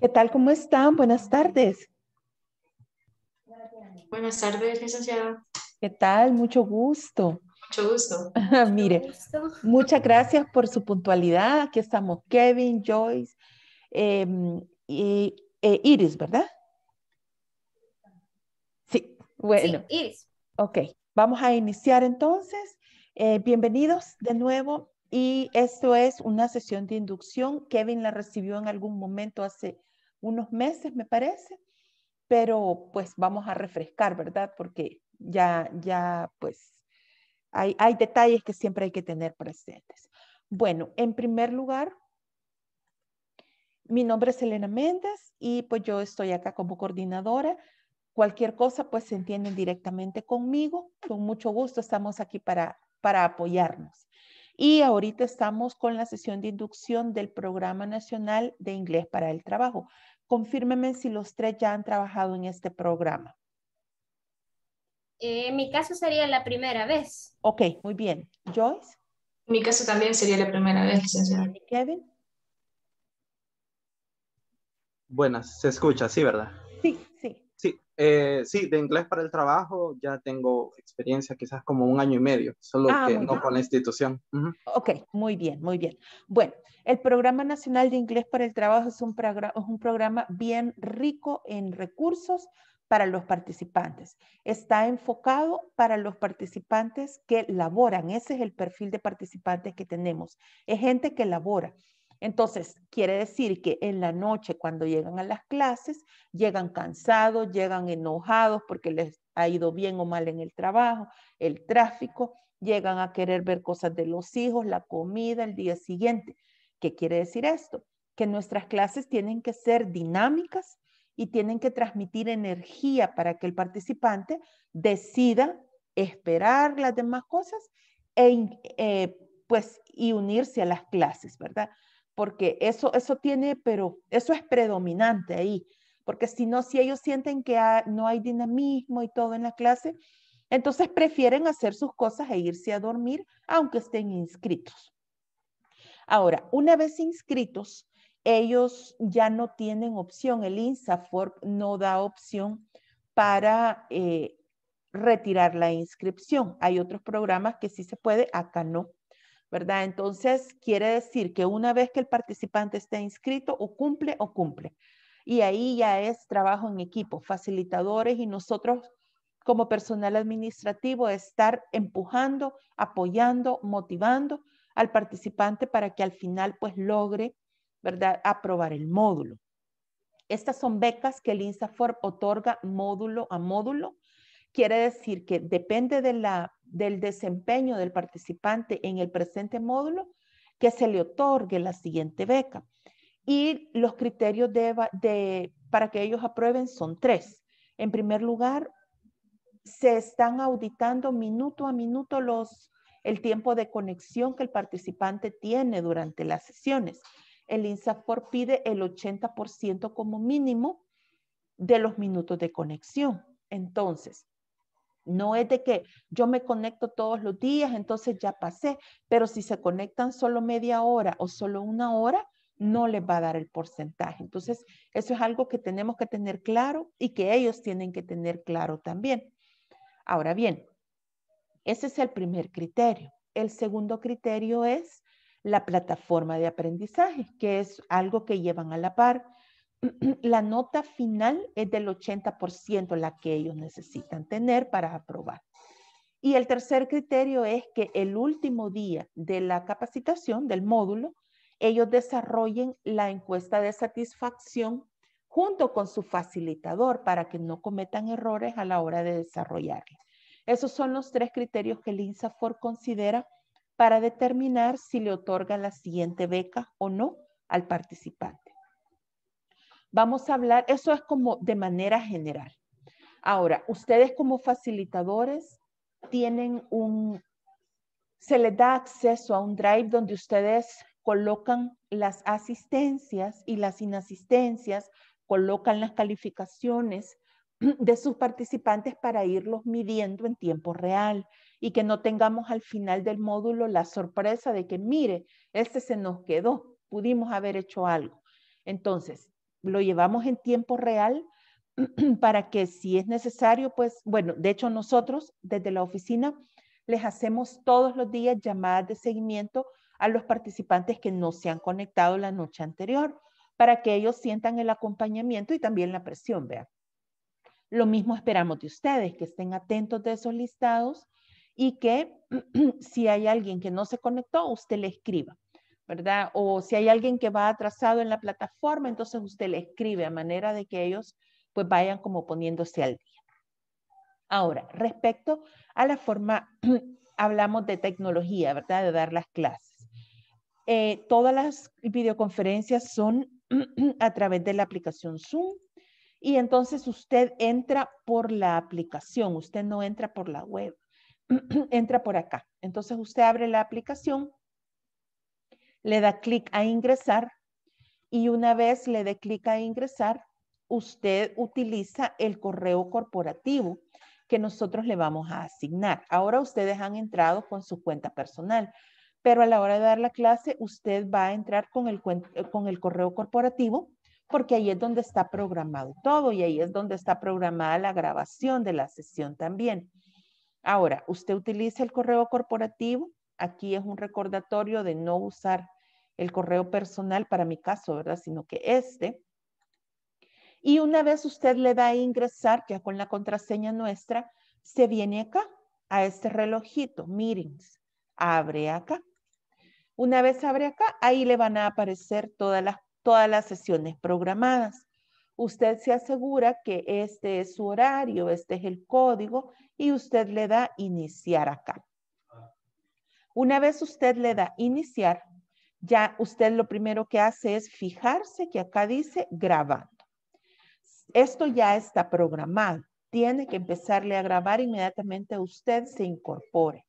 ¿Qué tal? ¿Cómo están? Buenas tardes. Buenas tardes, licenciada. ¿Qué tal? Mucho gusto. Mucho gusto. Mire, muchas gracias por su puntualidad. Aquí estamos Kevin, Joyce em, y e Iris, ¿verdad? Sí, bueno. Sí, Iris. Ok, vamos a iniciar entonces. Eh, bienvenidos de nuevo y esto es una sesión de inducción. Kevin la recibió en algún momento hace unos meses, me parece, pero pues vamos a refrescar, ¿verdad? Porque ya, ya, pues hay, detalles que siempre hay que tener presentes. Bueno, en primer lugar, mi nombre es Elena Méndez y pues yo estoy acá como coordinadora. Cualquier cosa pues se entienden directamente conmigo. Con mucho gusto estamos aquí para apoyarnos. Y ahorita estamos con la sesión de inducción del Programa Nacional de Inglés para el Trabajo. Confírmeme si los tres ya han trabajado en este programa. en eh, mi caso sería la primera vez. Ok, muy bien. Joyce. mi caso también sería la primera vez, licenciada. Kevin. Buenas, se escucha, sí, ¿verdad? Eh, sí, de inglés para el trabajo ya tengo experiencia quizás como un año y medio, solo ah, que no con la institución. Ok, muy bien, muy bien. Bueno, el Programa Nacional de Inglés para el Trabajo es un programa bien rico en recursos para los participantes. Está enfocado para los participantes que laboran. Ese es el perfil de participantes que tenemos. Es gente que labora. Entonces, quiere decir que en la noche, cuando llegan a las clases, llegan cansados, llegan enojados porque les ha ido bien o mal en el trabajo, el tráfico, llegan a querer ver cosas de los hijos, la comida, el día siguiente. ¿Qué quiere decir esto? Que nuestras clases tienen que ser dinámicas y tienen que transmitir energía para que el participante decida esperar las demás cosas e eh, pues, y unirse a las clases, ¿verdad? porque eso, eso tiene, pero eso es predominante ahí, porque si no, si ellos sienten que no hay dinamismo y todo en la clase, entonces prefieren hacer sus cosas e irse a dormir, aunque estén inscritos. Ahora, una vez inscritos, ellos ya no tienen opción, el INSAFORP no da opción para eh, retirar la inscripción. Hay otros programas que sí se puede, acá no. ¿verdad? Entonces, quiere decir que una vez que el participante esté inscrito o cumple o cumple. Y ahí ya es trabajo en equipo, facilitadores y nosotros como personal administrativo estar empujando, apoyando, motivando al participante para que al final pues logre, ¿verdad?, aprobar el módulo. Estas son becas que el INSAFOR otorga módulo a módulo Quiere decir que depende del desempeño del participante en el presente módulo que se le otorgue la siguiente beca. Y los criterios para que ellos aprueben son tres. En primer lugar, se están auditando minuto a minuto los, el tiempo de conexión que el participante tiene durante las sesiones. El INSAFOR pide el 80% como mínimo de los minutos de conexión. Entonces, no es de que yo me conecto todos los días, entonces ya pasé, pero si se conectan solo media hora o solo una hora, no les va a dar el porcentaje. Entonces, eso es algo que tenemos que tener claro y que ellos tienen que tener claro también. Ahora bien, ese es el primer criterio. El segundo criterio es la plataforma de aprendizaje, que es algo que llevan a la par. la nota final es del 80% la que ellos necesitan tener para aprobar. Y el tercer criterio es que el último día de la capacitación, del módulo, ellos desarrollen la encuesta de satisfacción junto con su facilitador para que no cometan errores a la hora de desarrollarla. Esos son los tres criterios que el INSAFOR considera para determinar si le otorga la siguiente beca o no al participante. Vamos a hablar, eso es como de manera general. Ahora, ustedes como facilitadores tienen un, se les da acceso a un drive donde ustedes colocan las asistencias y las inasistencias, colocan las calificaciones de sus participantes para irlos midiendo en tiempo real y que no tengamos al final del módulo la sorpresa de que, mire, este se nos quedó, pudimos haber hecho algo. Entonces, lo llevamos en tiempo real para que si es necesario, pues, bueno, de hecho nosotros desde la oficina les hacemos todos los días llamadas de seguimiento a los participantes que no se han conectado la noche anterior para que ellos sientan el acompañamiento y también la presión, vea. Lo mismo esperamos de ustedes, que estén atentos de esos listados y que si hay alguien que no se conectó, usted le escriba. ¿verdad? O si hay alguien que va atrasado en la plataforma, entonces usted le escribe a manera de que ellos pues vayan como poniéndose al día. Ahora, respecto a la forma, hablamos de tecnología, ¿verdad? De dar las clases. Eh, todas las videoconferencias son a través de la aplicación Zoom y entonces usted entra por la aplicación, usted no entra por la web, entra por acá. Entonces usted abre la aplicación le da clic a ingresar y una vez le dé clic a ingresar, usted utiliza el correo corporativo que nosotros le vamos a asignar. Ahora ustedes han entrado con su cuenta personal, pero a la hora de dar la clase, usted va a entrar con el, con el correo corporativo porque ahí es donde está programado todo y ahí es donde está programada la grabación de la sesión también. Ahora, usted utiliza el correo corporativo. Aquí es un recordatorio de no usar el correo personal para mi caso, ¿verdad? Sino que este. Y una vez usted le da a ingresar, ya con la contraseña nuestra, se viene acá, a este relojito, meetings, abre acá. Una vez abre acá, ahí le van a aparecer todas las, todas las sesiones programadas. Usted se asegura que este es su horario, este es el código y usted le da iniciar acá. Una vez usted le da iniciar, ya usted lo primero que hace es fijarse que acá dice grabando. Esto ya está programado. Tiene que empezarle a grabar inmediatamente usted se incorpore.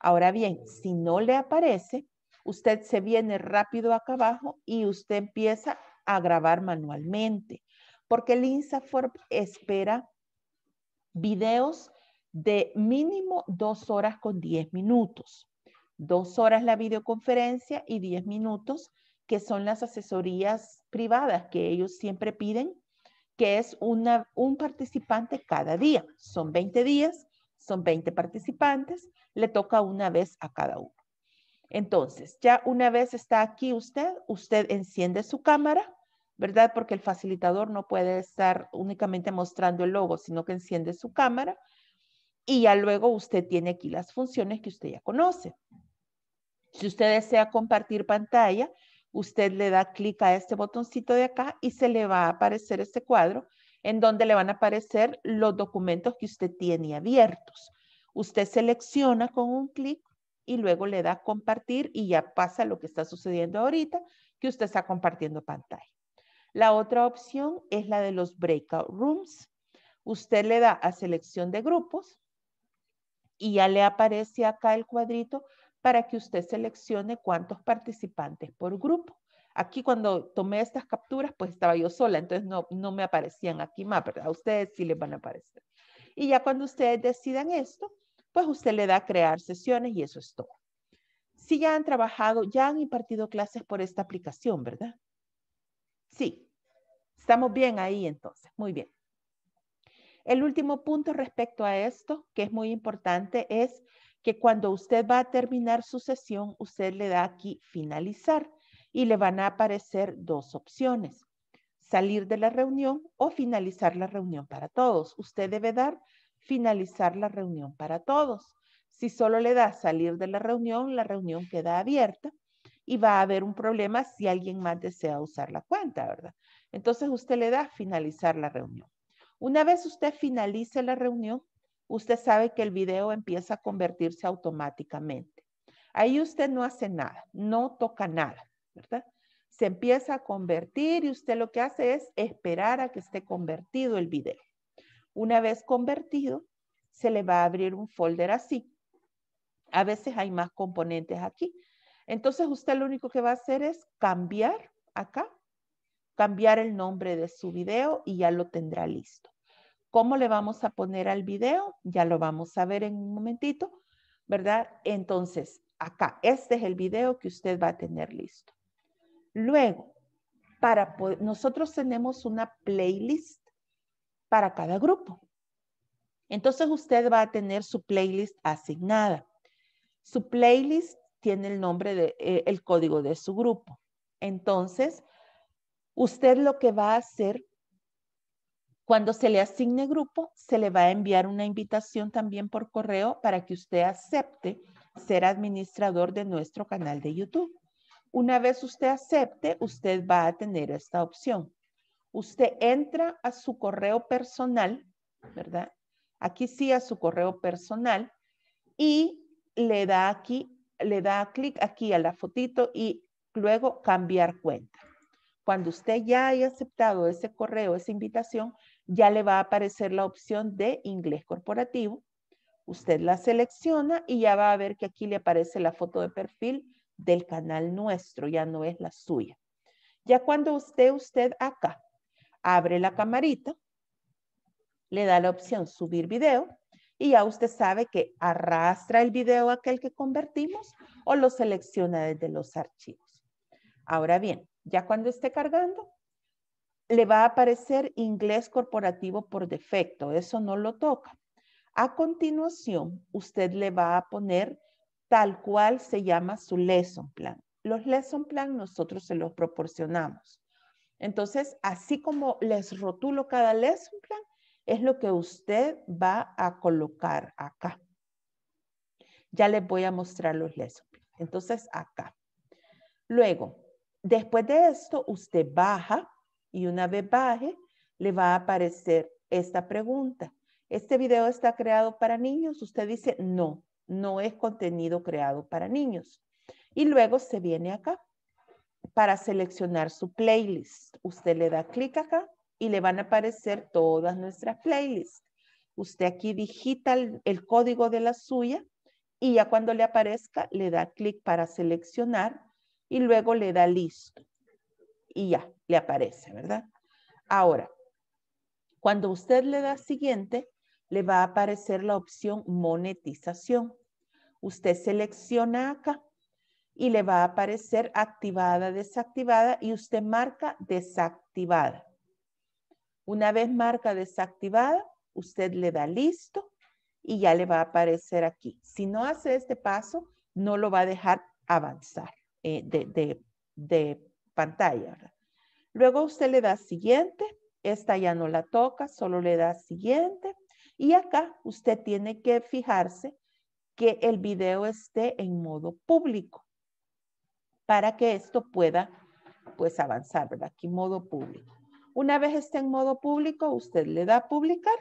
Ahora bien, si no le aparece, usted se viene rápido acá abajo y usted empieza a grabar manualmente, porque el INSAFORP espera videos de mínimo dos horas con diez minutos dos horas la videoconferencia y diez minutos, que son las asesorías privadas que ellos siempre piden, que es un participante cada día. Son 20 días, son 20 participantes, le toca una vez a cada uno. Entonces, ya una vez está aquí usted, usted enciende su cámara, ¿verdad? Porque el facilitador no puede estar únicamente mostrando el logo, sino que enciende su cámara y ya luego usted tiene aquí las funciones que usted ya conoce. Si usted desea compartir pantalla, usted le da clic a este botoncito de acá y se le va a aparecer este cuadro en donde le van a aparecer los documentos que usted tiene abiertos. Usted selecciona con un clic y luego le da compartir y ya pasa lo que está sucediendo ahorita, que usted está compartiendo pantalla. La otra opción es la de los breakout rooms. Usted le da a selección de grupos y ya le aparece acá el cuadrito para que usted seleccione cuántos participantes por grupo. Aquí cuando tomé estas capturas, pues estaba yo sola, entonces no, me aparecían aquí más, ¿verdad? a ustedes sí les van a aparecer. Y ya cuando ustedes decidan esto, pues usted le da a crear sesiones y eso es todo. Si ya han trabajado, ya han impartido clases por esta aplicación, ¿verdad? Sí, estamos bien ahí entonces, muy bien. El último punto respecto a esto, que es muy importante, es que cuando usted va a terminar su sesión, usted le da aquí finalizar y le van a aparecer dos opciones, salir de la reunión o finalizar la reunión para todos. Usted debe dar finalizar la reunión para todos. Si solo le da salir de la reunión, la reunión queda abierta y va a haber un problema si alguien más desea usar la cuenta, ¿verdad? Entonces usted le da finalizar la reunión. Una vez usted finalice la reunión, usted sabe que el video empieza a convertirse automáticamente. Ahí usted no hace nada, no toca nada, ¿verdad? Se empieza a convertir y usted lo que hace es esperar a que esté convertido el video. Una vez convertido, se le va a abrir un folder así. A veces hay más componentes aquí. Entonces usted lo único que va a hacer es cambiar acá, cambiar el nombre de su video y ya lo tendrá listo. ¿Cómo le vamos a poner al video? Ya lo vamos a ver en un momentito, ¿verdad? Entonces, acá, este es el video que usted va a tener listo. Luego, para nosotros tenemos una playlist para cada grupo. Entonces usted va a tener su playlist asignada. Su playlist tiene el nombre de eh, el código de su grupo. Entonces, usted lo que va a hacer cuando se le asigne grupo, se le va a enviar una invitación también por correo para que usted acepte ser administrador de nuestro canal de YouTube. Una vez usted acepte, usted va a tener esta opción. Usted entra a su correo personal, ¿verdad? Aquí sí a su correo personal y le da aquí, le da clic aquí a la fotito y luego cambiar cuenta. Cuando usted ya haya aceptado ese correo, esa invitación, ya le va a aparecer la opción de inglés corporativo. Usted la selecciona y ya va a ver que aquí le aparece la foto de perfil del canal nuestro, ya no es la suya. Ya cuando usted, usted acá abre la camarita, le da la opción subir video y ya usted sabe que arrastra el video aquel que convertimos o lo selecciona desde los archivos. Ahora bien, ya cuando esté cargando, le va a aparecer inglés corporativo por defecto, eso no lo toca. A continuación, usted le va a poner tal cual se llama su lesson plan. Los lesson plan nosotros se los proporcionamos. Entonces, así como les rotulo cada lesson plan, es lo que usted va a colocar acá. Ya les voy a mostrar los lesson Entonces, acá. Luego, después de esto, usted baja y una vez baje, le va a aparecer esta pregunta. ¿Este video está creado para niños? Usted dice, no, no es contenido creado para niños. Y luego se viene acá para seleccionar su playlist. Usted le da clic acá y le van a aparecer todas nuestras playlists. Usted aquí digita el, código de la suya y ya cuando le aparezca le da clic para seleccionar y luego le da listo y ya, le aparece, ¿verdad? Ahora, cuando usted le da siguiente, le va a aparecer la opción monetización. Usted selecciona acá y le va a aparecer activada, desactivada y usted marca desactivada. Una vez marca desactivada, usted le da listo y ya le va a aparecer aquí. Si no hace este paso, no lo va a dejar avanzar eh, de, de, pantalla. Luego usted le da siguiente, esta ya no la toca, solo le da siguiente. Y acá usted tiene que fijarse que el video esté en modo público para que esto pueda pues avanzar, ¿verdad? Aquí modo público. Una vez esté en modo público, usted le da publicar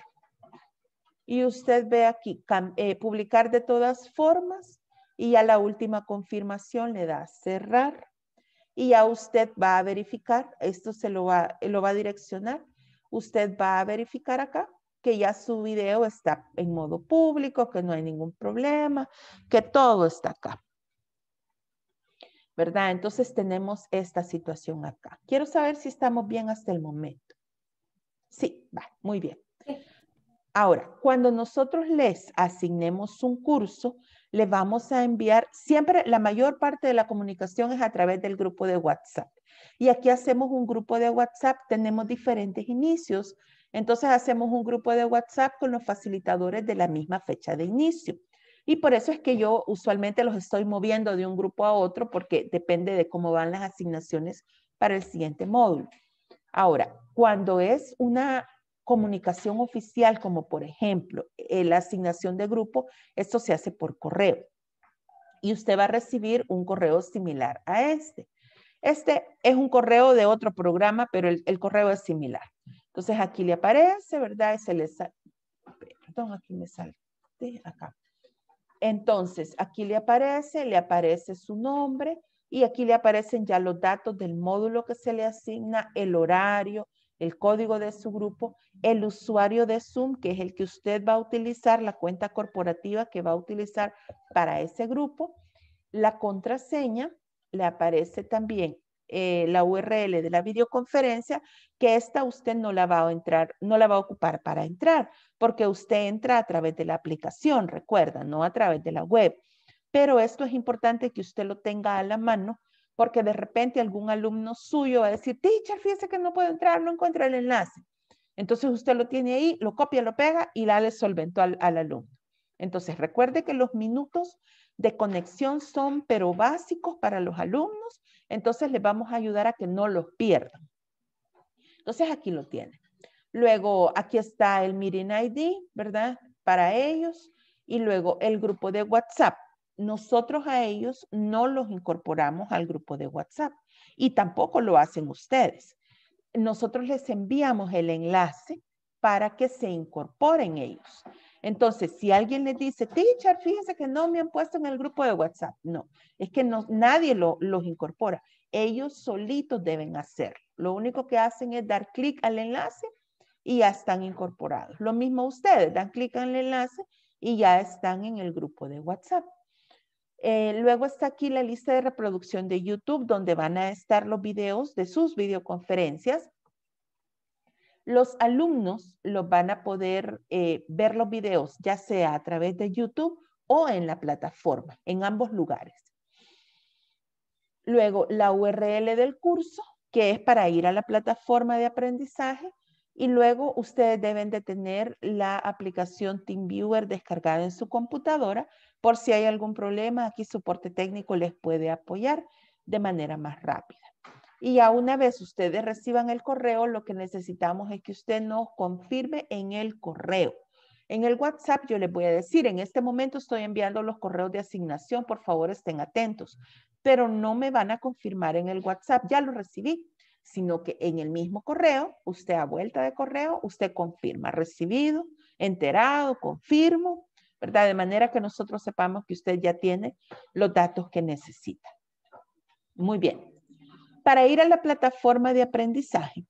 y usted ve aquí eh, publicar de todas formas y a la última confirmación le da cerrar y ya usted va a verificar, esto se lo va, lo va a direccionar, usted va a verificar acá que ya su video está en modo público, que no hay ningún problema, que todo está acá. ¿Verdad? Entonces tenemos esta situación acá. Quiero saber si estamos bien hasta el momento. Sí, va, muy bien. Ahora, cuando nosotros les asignemos un curso, le vamos a enviar, siempre la mayor parte de la comunicación es a través del grupo de WhatsApp. Y aquí hacemos un grupo de WhatsApp, tenemos diferentes inicios, entonces hacemos un grupo de WhatsApp con los facilitadores de la misma fecha de inicio. Y por eso es que yo usualmente los estoy moviendo de un grupo a otro porque depende de cómo van las asignaciones para el siguiente módulo. Ahora, cuando es una comunicación oficial, como por ejemplo eh, la asignación de grupo, esto se hace por correo. Y usted va a recibir un correo similar a este. Este es un correo de otro programa, pero el, correo es similar. Entonces aquí le aparece, ¿verdad? se le perdón, aquí me sale, acá. Entonces aquí le aparece, le aparece su nombre y aquí le aparecen ya los datos del módulo que se le asigna, el horario, el código de su grupo, el usuario de Zoom, que es el que usted va a utilizar, la cuenta corporativa que va a utilizar para ese grupo, la contraseña, le aparece también eh, la URL de la videoconferencia, que esta usted no la va a entrar, no la va a ocupar para entrar, porque usted entra a través de la aplicación, recuerda, no a través de la web. Pero esto es importante que usted lo tenga a la mano porque de repente algún alumno suyo va a decir, teacher, fíjese que no puedo entrar, no encuentro el enlace. Entonces usted lo tiene ahí, lo copia, lo pega y la le solventó al, al alumno. Entonces recuerde que los minutos de conexión son pero básicos para los alumnos, entonces les vamos a ayudar a que no los pierdan. Entonces aquí lo tiene. Luego aquí está el Meeting ID, ¿verdad? Para ellos. Y luego el grupo de WhatsApp nosotros a ellos no los incorporamos al grupo de WhatsApp y tampoco lo hacen ustedes. Nosotros les enviamos el enlace para que se incorporen ellos. Entonces, si alguien les dice, teacher, fíjense que no me han puesto en el grupo de WhatsApp. No, es que no, nadie los incorpora. Ellos solitos deben hacerlo. Lo único que hacen es dar clic al enlace y ya están incorporados. Lo mismo ustedes, dan clic al enlace y ya están en el grupo de WhatsApp. Eh, luego está aquí la lista de reproducción de YouTube, donde van a estar los videos de sus videoconferencias. Los alumnos los van a poder eh, ver los videos, ya sea a través de YouTube o en la plataforma, en ambos lugares. Luego, la URL del curso, que es para ir a la plataforma de aprendizaje y luego ustedes deben de tener la aplicación TeamViewer descargada en su computadora por si hay algún problema, aquí soporte técnico les puede apoyar de manera más rápida. Y ya una vez ustedes reciban el correo, lo que necesitamos es que usted nos confirme en el correo. En el WhatsApp yo les voy a decir, en este momento estoy enviando los correos de asignación, por favor estén atentos, pero no me van a confirmar en el WhatsApp, ya lo recibí, sino que en el mismo correo, usted a vuelta de correo, usted confirma, recibido, enterado, confirmo, ¿verdad? De manera que nosotros sepamos que usted ya tiene los datos que necesita. Muy bien. Para ir a la plataforma de aprendizaje,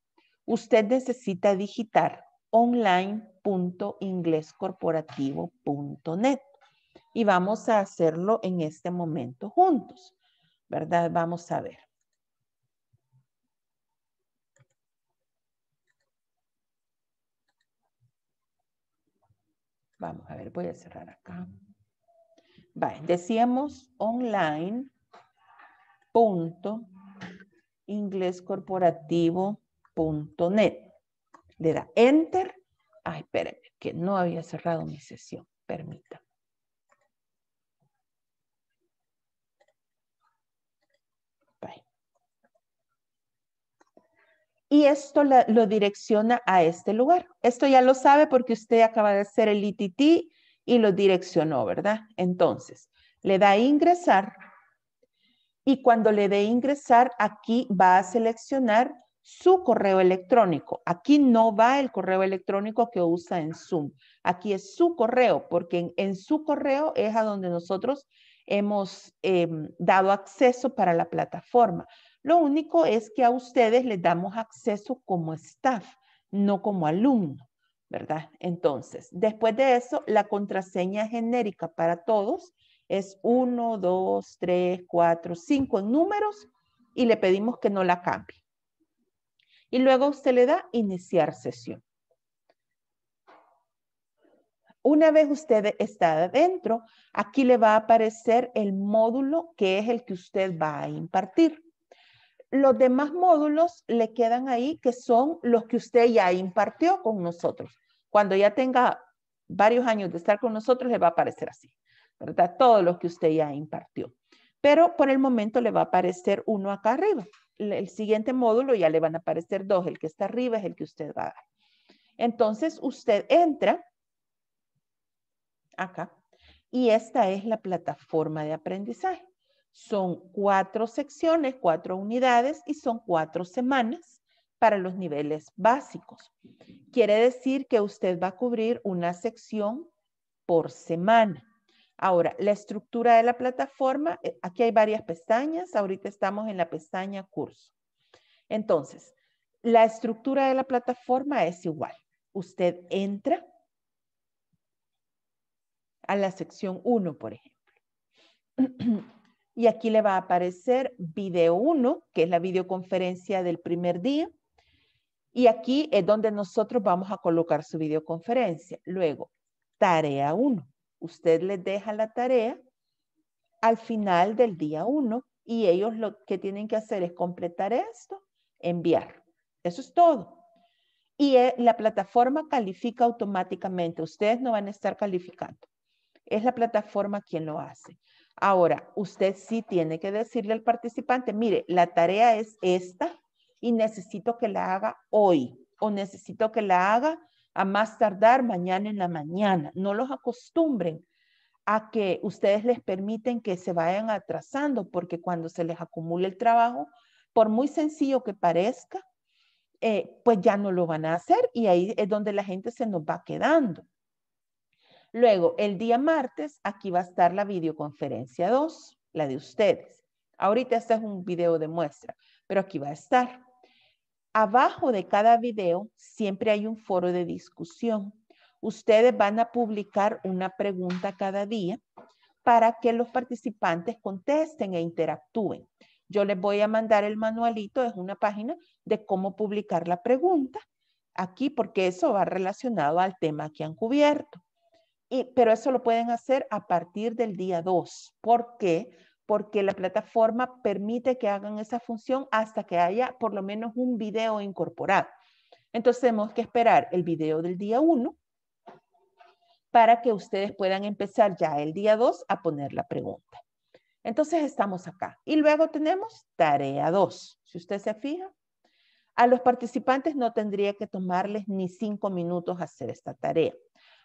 usted necesita digitar online.inglescorporativo.net y vamos a hacerlo en este momento juntos, ¿verdad? Vamos a ver. Vamos a ver, voy a cerrar acá. Vale, decíamos online.inglescorporativo.net. punto Le da enter. Ay, espérenme, que no había cerrado mi sesión. Permítanme. y esto lo direcciona a este lugar. Esto ya lo sabe porque usted acaba de hacer el ITT y lo direccionó, ¿verdad? Entonces, le da ingresar y cuando le dé ingresar, aquí va a seleccionar su correo electrónico. Aquí no va el correo electrónico que usa en Zoom. Aquí es su correo, porque en, su correo es a donde nosotros hemos em, dado acceso para la plataforma. Lo único es que a ustedes les damos acceso como staff, no como alumno, ¿verdad? Entonces, después de eso, la contraseña genérica para todos es 1, 2, 3, 4, 5 números y le pedimos que no la cambie. Y luego usted le da iniciar sesión. Una vez usted está adentro, aquí le va a aparecer el módulo que es el que usted va a impartir los demás módulos le quedan ahí, que son los que usted ya impartió con nosotros. Cuando ya tenga varios años de estar con nosotros, le va a aparecer así, ¿verdad? Todos los que usted ya impartió. Pero por el momento le va a aparecer uno acá arriba. El siguiente módulo ya le van a aparecer dos. El que está arriba es el que usted va a dar. Entonces usted entra acá y esta es la plataforma de aprendizaje. Son cuatro secciones, cuatro unidades y son cuatro semanas para los niveles básicos. Quiere decir que usted va a cubrir una sección por semana. Ahora, la estructura de la plataforma, eh, aquí hay varias pestañas, ahorita estamos en la pestaña curso. Entonces, la estructura de la plataforma es igual. Usted entra a la sección 1, por ejemplo. y aquí le va a aparecer video 1, que es la videoconferencia del primer día. Y aquí es donde nosotros vamos a colocar su videoconferencia. Luego, tarea 1. Usted les deja la tarea al final del día 1 y ellos lo que tienen que hacer es completar esto, enviar. Eso es todo. Y eh, la plataforma califica automáticamente. Ustedes no van a estar calificando. Es la plataforma quien lo hace. Ahora, usted sí tiene que decirle al participante, mire, la tarea es esta y necesito que la haga hoy o necesito que la haga a más tardar mañana en la mañana. No los acostumbren a que ustedes les permiten que se vayan atrasando porque cuando se les acumula el trabajo, por muy sencillo que parezca, eh, pues ya no lo van a hacer y ahí es donde la gente se nos va quedando. Luego, el día martes, aquí va a estar la videoconferencia 2, la de ustedes. Ahorita este es un video de muestra, pero aquí va a estar. Abajo de cada video siempre hay un foro de discusión. Ustedes van a publicar una pregunta cada día para que los participantes contesten e interactúen. Yo les voy a mandar el manualito, es una página de cómo publicar la pregunta aquí, porque eso va relacionado al tema que han cubierto pero eso lo pueden hacer a partir del día 2. ¿Por qué? Porque la plataforma permite que hagan esa función hasta que haya por lo menos un video incorporado. Entonces tenemos que esperar el video del día 1 para que ustedes puedan empezar ya el día 2 a poner la pregunta. Entonces estamos acá. Y luego tenemos tarea 2. Si usted se fija, a los participantes no tendría que tomarles ni cinco minutos hacer esta tarea.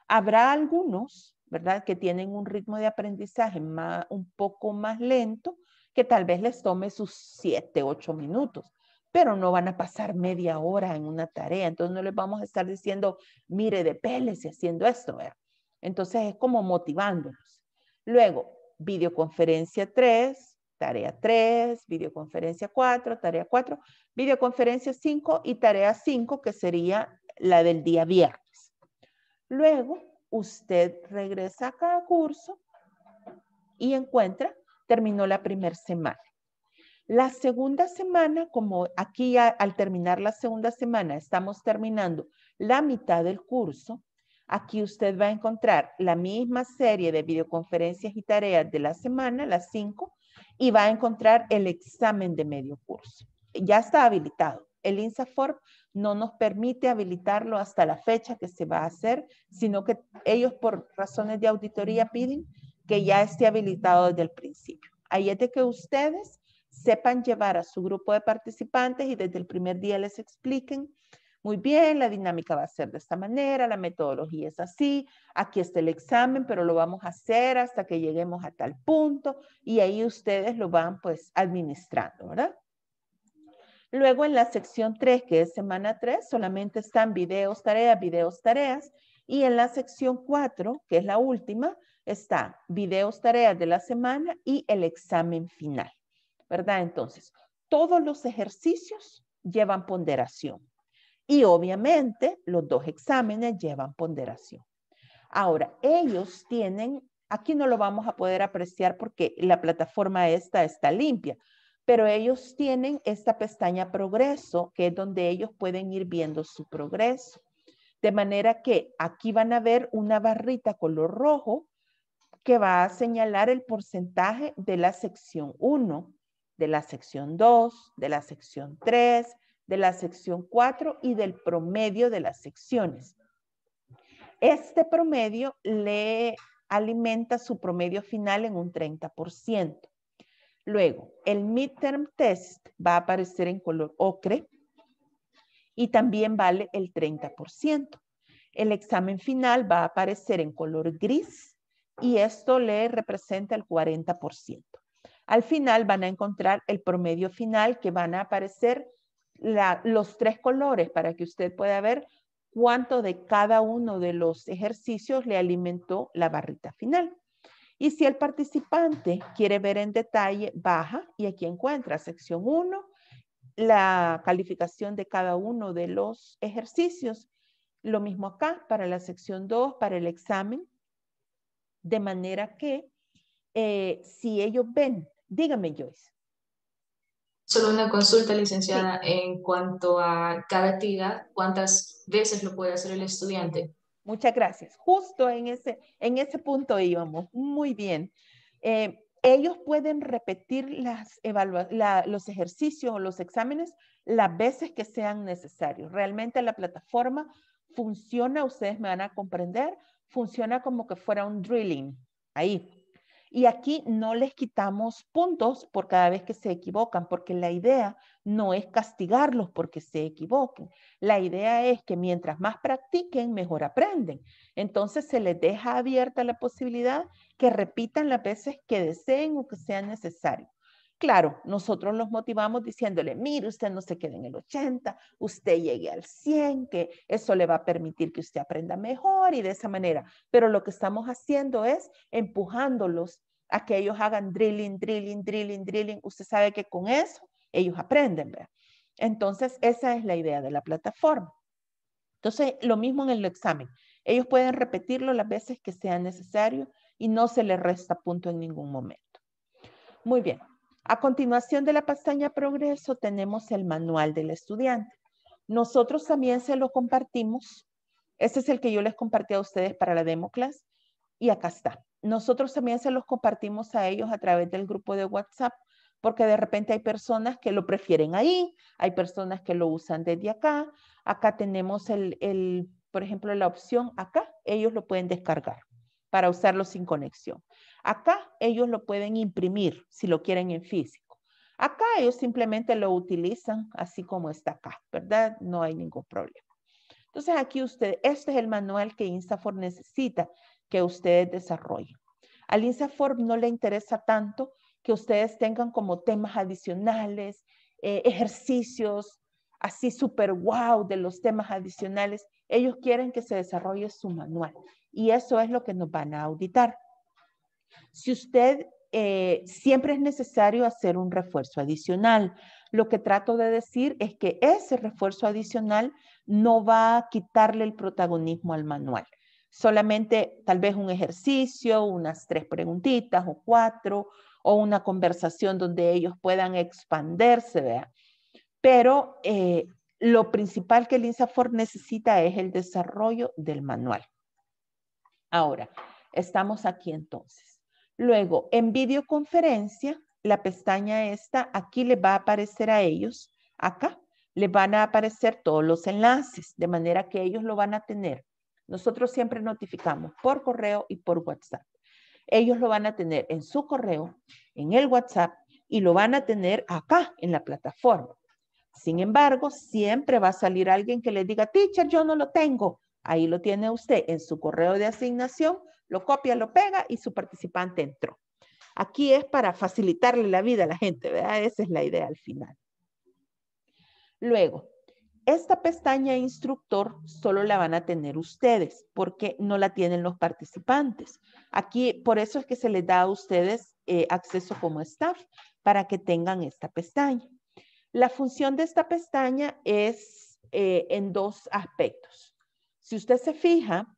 Habrá algunos, ¿verdad?, que tienen un ritmo de aprendizaje más, un poco más lento, que tal vez les tome sus siete, ocho minutos, pero no van a pasar media hora en una tarea. Entonces no les vamos a estar diciendo, mire, de peles y haciendo esto, ¿verdad? Entonces es como motivándolos. Luego, videoconferencia 3, tarea 3, videoconferencia 4, tarea 4, videoconferencia 5 y tarea 5, que sería la del día viernes. Luego, usted regresa a cada curso y encuentra, terminó la primera semana. La segunda semana, como aquí al terminar la segunda semana estamos terminando la mitad del curso, aquí usted va a encontrar la misma serie de videoconferencias y tareas de la semana, las cinco, y va a encontrar el examen de medio curso. Ya está habilitado el INSAFORP no nos permite habilitarlo hasta la fecha que se va a hacer, sino que ellos por razones de auditoría piden que ya esté habilitado desde el principio. Ahí es de que ustedes sepan llevar a su grupo de participantes y desde el primer día les expliquen muy bien, la dinámica va a ser de esta manera, la metodología es así, aquí está el examen, pero lo vamos a hacer hasta que lleguemos a tal punto y ahí ustedes lo van pues administrando, ¿verdad? Luego en la sección 3, que es semana 3, solamente están videos, tareas, videos, tareas. Y en la sección 4, que es la última, están videos, tareas de la semana y el examen final. ¿Verdad? Entonces, todos los ejercicios llevan ponderación. Y obviamente los dos exámenes llevan ponderación. Ahora, ellos tienen, aquí no lo vamos a poder apreciar porque la plataforma esta está limpia, pero ellos tienen esta pestaña progreso, que es donde ellos pueden ir viendo su progreso. De manera que aquí van a ver una barrita color rojo que va a señalar el porcentaje de la sección 1, de la sección 2, de la sección 3, de la sección 4 y del promedio de las secciones. Este promedio le alimenta su promedio final en un 30%. Luego, el midterm test va a aparecer en color ocre y también vale el 30%. El examen final va a aparecer en color gris y esto le representa el 40%. Al final van a encontrar el promedio final que van a aparecer los tres colores para que usted pueda ver cuánto de cada uno de los ejercicios le alimentó la barrita final. Y si el participante quiere ver en detalle, baja y aquí encuentra sección 1, la calificación de cada uno de los ejercicios. Lo mismo acá para la sección 2, para el examen. De manera que eh, si ellos ven, dígame Joyce. Solo una consulta, licenciada, en cuanto a cada actividad, ¿cuántas veces lo puede hacer el estudiante? Muchas gracias. Justo en ese, en ese punto íbamos. Muy bien. Eh, ellos pueden repetir las los ejercicios o los exámenes las veces que sean necesarios. Realmente la plataforma funciona, ustedes me van a comprender, funciona como que fuera un drilling. Ahí, y aquí no les quitamos puntos por cada vez que se equivocan, porque la idea no es castigarlos porque se equivoquen. La idea es que mientras más practiquen, mejor aprenden. Entonces se les deja abierta la posibilidad que repitan las veces que deseen o que sean necesario. Claro, nosotros los motivamos diciéndole, mire, usted no se quede en el 80, usted llegue al 100, que eso le va a permitir que usted aprenda mejor y de esa manera. Pero lo que estamos haciendo es empujándolos a que ellos hagan drilling, drilling, drilling, drilling. Usted sabe que con eso ellos aprenden, ¿verdad? Entonces, esa es la idea de la plataforma. Entonces, lo mismo en el examen. Ellos pueden repetirlo las veces que sea necesario y no se les resta punto en ningún momento. Muy bien. A continuación de la pestaña Progreso tenemos el manual del estudiante. Nosotros también se lo compartimos. Este es el que yo les compartí a ustedes para la demo class. Y acá está. Nosotros también se los compartimos a ellos a través del grupo de WhatsApp porque de repente hay personas que lo prefieren ahí, hay personas que lo usan desde acá. Acá tenemos, el, el por ejemplo, la opción acá. Ellos lo pueden descargar para usarlo sin conexión. Acá ellos lo pueden imprimir si lo quieren en físico. Acá ellos simplemente lo utilizan así como está acá, ¿verdad? No hay ningún problema. Entonces aquí usted, este es el manual que Instafor necesita que ustedes desarrollen. Al InstaFORM no le interesa tanto que ustedes tengan como temas adicionales, eh, ejercicios así super wow de los temas adicionales. Ellos quieren que se desarrolle su manual y eso es lo que nos van a auditar. Si usted eh, siempre es necesario hacer un refuerzo adicional. Lo que trato de decir es que ese refuerzo adicional no va a quitarle el protagonismo al manual. Solamente tal vez un ejercicio, unas tres preguntitas o cuatro, o una conversación donde ellos puedan expanderse, Pero eh, lo principal que el INSAFOR necesita es el desarrollo del manual. Ahora, estamos aquí entonces. Luego, en videoconferencia, la pestaña esta, aquí les va a aparecer a ellos, acá, les van a aparecer todos los enlaces, de manera que ellos lo van a tener. Nosotros siempre notificamos por correo y por WhatsApp. Ellos lo van a tener en su correo, en el WhatsApp y lo van a tener acá en la plataforma. Sin embargo, siempre va a salir alguien que le diga, teacher, yo no lo tengo. Ahí lo tiene usted en su correo de asignación lo copia, lo pega y su participante entró. Aquí es para facilitarle la vida a la gente, ¿verdad? Esa es la idea al final. Luego, esta pestaña instructor solo la van a tener ustedes porque no la tienen los participantes. Aquí, por eso es que se les da a ustedes eh, acceso como staff para que tengan esta pestaña. La función de esta pestaña es eh, en dos aspectos. Si usted se fija,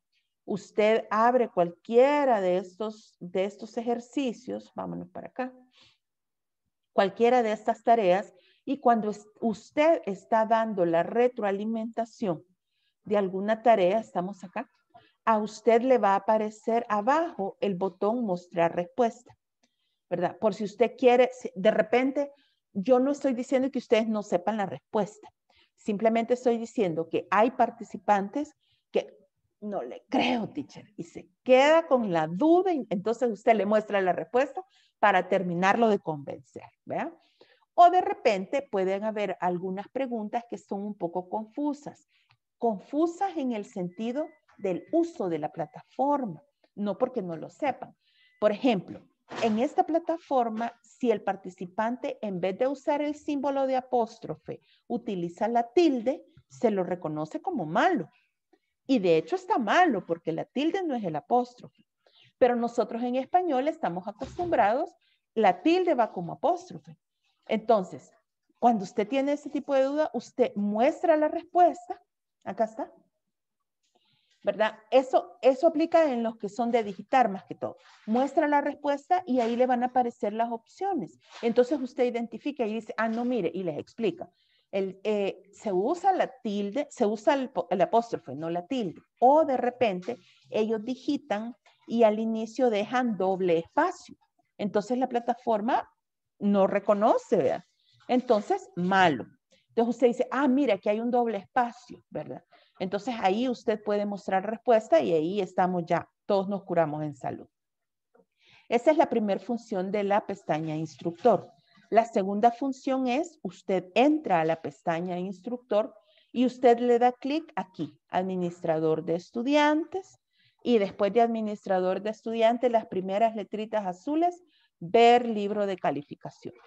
usted abre cualquiera de estos, de estos ejercicios, vámonos para acá, cualquiera de estas tareas y cuando usted está dando la retroalimentación de alguna tarea, estamos acá, a usted le va a aparecer abajo el botón mostrar respuesta, ¿verdad? Por si usted quiere, de repente, yo no estoy diciendo que ustedes no sepan la respuesta, simplemente estoy diciendo que hay participantes que no le creo, teacher. Y se queda con la duda entonces usted le muestra la respuesta para terminarlo de convencer, O de repente pueden haber algunas preguntas que son un poco confusas. Confusas en el sentido del uso de la plataforma, no porque no lo sepan. Por ejemplo, en esta plataforma, si el participante en vez de usar el símbolo de apóstrofe utiliza la tilde, se lo reconoce como malo y de hecho está malo porque la tilde no es el apóstrofe. Pero nosotros en español estamos acostumbrados, la tilde va como apóstrofe. Entonces, cuando usted tiene ese tipo de duda, usted muestra la respuesta. Acá está. ¿Verdad? Eso, eso aplica en los que son de digitar más que todo. Muestra la respuesta y ahí le van a aparecer las opciones. Entonces usted identifica y dice, ah, no, mire, y les explica. El, eh, se usa la tilde, se usa el, el, apóstrofe, no la tilde. O de repente ellos digitan y al inicio dejan doble espacio. Entonces la plataforma no reconoce, ¿verdad? Entonces, malo. Entonces usted dice, ah, mira, aquí hay un doble espacio, ¿verdad? Entonces ahí usted puede mostrar respuesta y ahí estamos ya, todos nos curamos en salud. Esa es la primera función de la pestaña instructor. La segunda función es, usted entra a la pestaña instructor y usted le da clic aquí, administrador de estudiantes, y después de administrador de estudiantes, las primeras letritas azules, ver libro de calificaciones.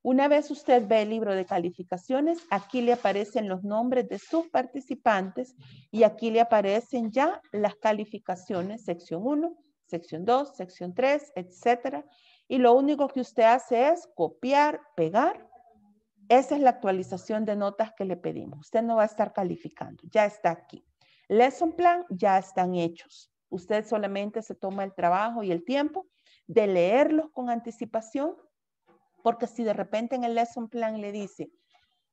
Una vez usted ve el libro de calificaciones, aquí le aparecen los nombres de sus participantes y aquí le aparecen ya las calificaciones, sección 1, sección 2, sección 3, etcétera, y lo único que usted hace es copiar, pegar. Esa es la actualización de notas que le pedimos. Usted no va a estar calificando, ya está aquí. Lesson plan ya están hechos. Usted solamente se toma el trabajo y el tiempo de leerlos con anticipación, porque si de repente en el lesson plan le dice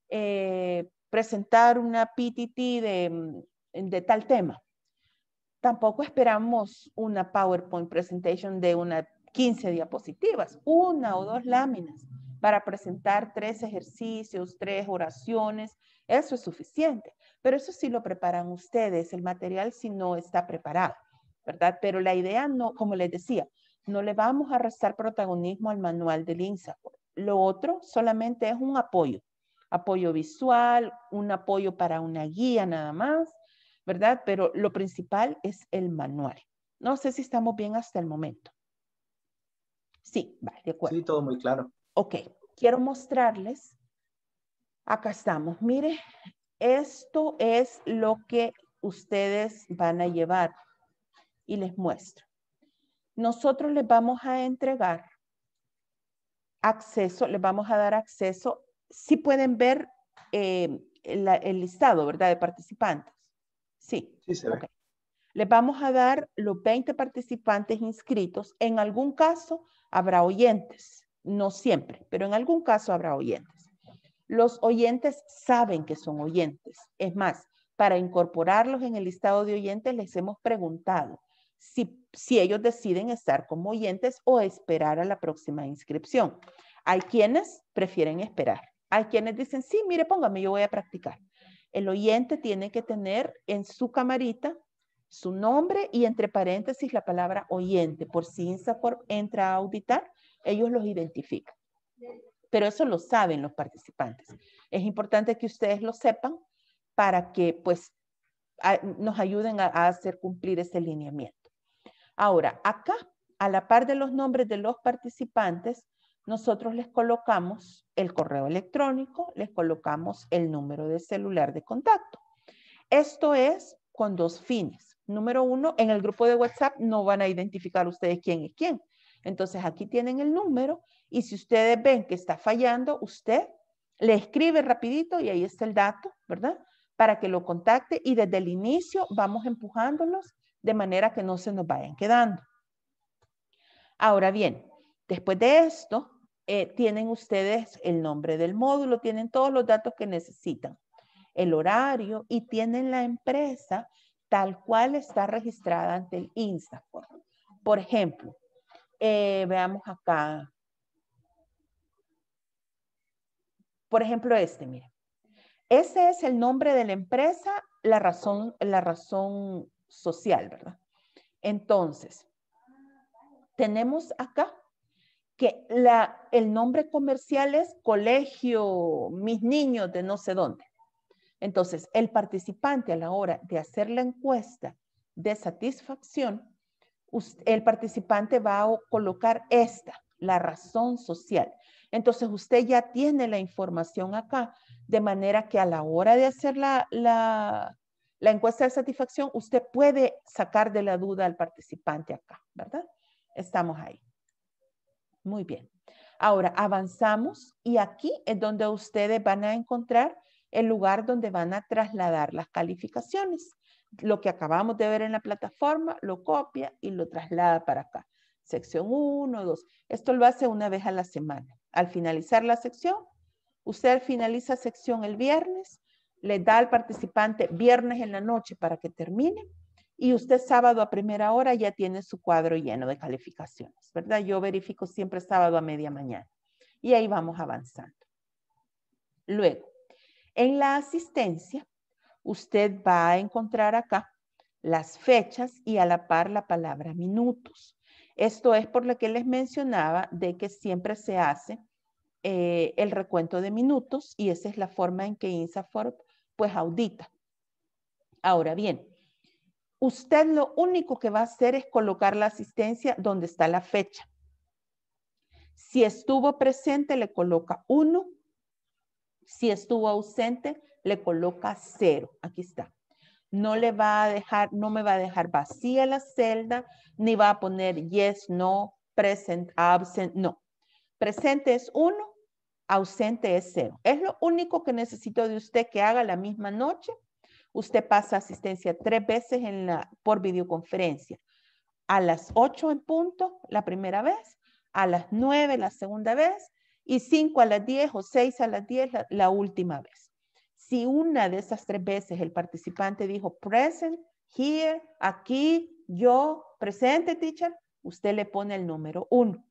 eh, presentar una PTT de, mm, de tal tema, tampoco esperamos una PowerPoint presentation de una 15 diapositivas, una o dos láminas para presentar tres ejercicios, tres oraciones, eso es suficiente. Pero eso sí lo preparan ustedes, el material si no está preparado, ¿verdad? Pero la idea no, como les decía, no le vamos a restar protagonismo al manual del INSA, Lo otro solamente es un apoyo, apoyo visual, un apoyo para una guía nada más, ¿verdad? Pero lo principal es el manual. No sé si estamos bien hasta el momento. Sí, de acuerdo. Sí, todo muy claro. Ok, quiero mostrarles. Acá estamos. Mire, esto es lo que ustedes van a llevar y les muestro. Nosotros les vamos a entregar acceso, les vamos a dar acceso. Si sí pueden ver eh, el listado, ¿verdad? De participantes. Sí. Sí, se ve. Les vamos a dar los 20 participantes inscritos. En algún caso, habrá oyentes, no siempre, pero en algún caso habrá oyentes. Los oyentes saben que son oyentes. Es más, para incorporarlos en el listado de oyentes les hemos preguntado si, si ellos deciden estar como oyentes o esperar a la próxima inscripción. Hay quienes prefieren esperar. Hay quienes dicen, sí, mire, póngame, yo voy a practicar. El oyente tiene que tener en su camarita su nombre y entre paréntesis la palabra oyente. Por si INSAFOR entra a auditar, ellos los identifican. Pero eso lo saben los participantes. Es importante que ustedes lo sepan para que pues nos ayuden a, a hacer cumplir ese lineamiento. Ahora, acá, a la par de los nombres de los participantes, nosotros les colocamos el correo electrónico, les colocamos el número de celular de contacto. Esto es con dos fines. Número uno, en el grupo de WhatsApp no van a identificar ustedes quién es quién. Entonces aquí tienen el número y si ustedes ven que está fallando, usted le escribe rapidito y ahí está el dato, ¿verdad? Para que lo contacte y desde el inicio vamos empujándolos de manera que no se nos vayan quedando. Ahora bien, después de esto, eh, tienen ustedes el nombre del módulo, tienen todos los datos que necesitan, el horario y tienen la empresa tal cual está registrada ante el pues. Por ejemplo, eh, veamos acá. Por ejemplo, este, mira. Ese es el nombre de la empresa, la razón, la razón social, ¿verdad? Entonces, tenemos acá que la, el nombre comercial es colegio, mis niños de no sé dónde. Entonces, el participante a la hora de hacer la encuesta de satisfacción, el participante va a colocar esta, la razón social. Entonces, usted ya tiene la información acá, de manera que a la hora de hacer la, encuesta de satisfacción, usted puede sacar de la duda al participante acá, ¿verdad? Estamos ahí. Muy bien. Ahora avanzamos y aquí es donde ustedes van a encontrar el lugar donde van a trasladar las calificaciones. Lo que acabamos de ver en la plataforma lo copia y lo traslada para acá. Sección 1, 2. Esto lo hace una vez a la semana. Al finalizar la sección, usted finaliza sección el viernes, le da al participante viernes en la noche para que termine y usted sábado a primera hora ya tiene su cuadro lleno de calificaciones, ¿verdad? Yo verifico siempre sábado a media mañana y ahí vamos avanzando. Luego, en la asistencia, usted va a encontrar acá las fechas y a la par la palabra minutos. Esto es por lo que les mencionaba de que siempre se hace eh, el recuento de minutos y esa es la forma en que INSAFORP pues audita. Ahora bien, usted lo único que va a hacer es colocar la asistencia donde está la fecha. Si estuvo presente, le coloca 1. Si estuvo ausente, le coloca cero. Aquí está. No le va a dejar, no me va a dejar vacía la celda, ni va a poner yes, no, present, absent, no. Presente es uno, ausente es cero. Es lo único que necesito de usted que haga la misma noche. Usted pasa asistencia tres veces en la, por videoconferencia. A las ocho en punto la primera vez, a las nueve la segunda vez y 5 a las 10 o 6 a las 10 la, última vez. Si una de esas tres veces el participante dijo present, here, aquí, yo, presente, teacher, usted le pone el número 1.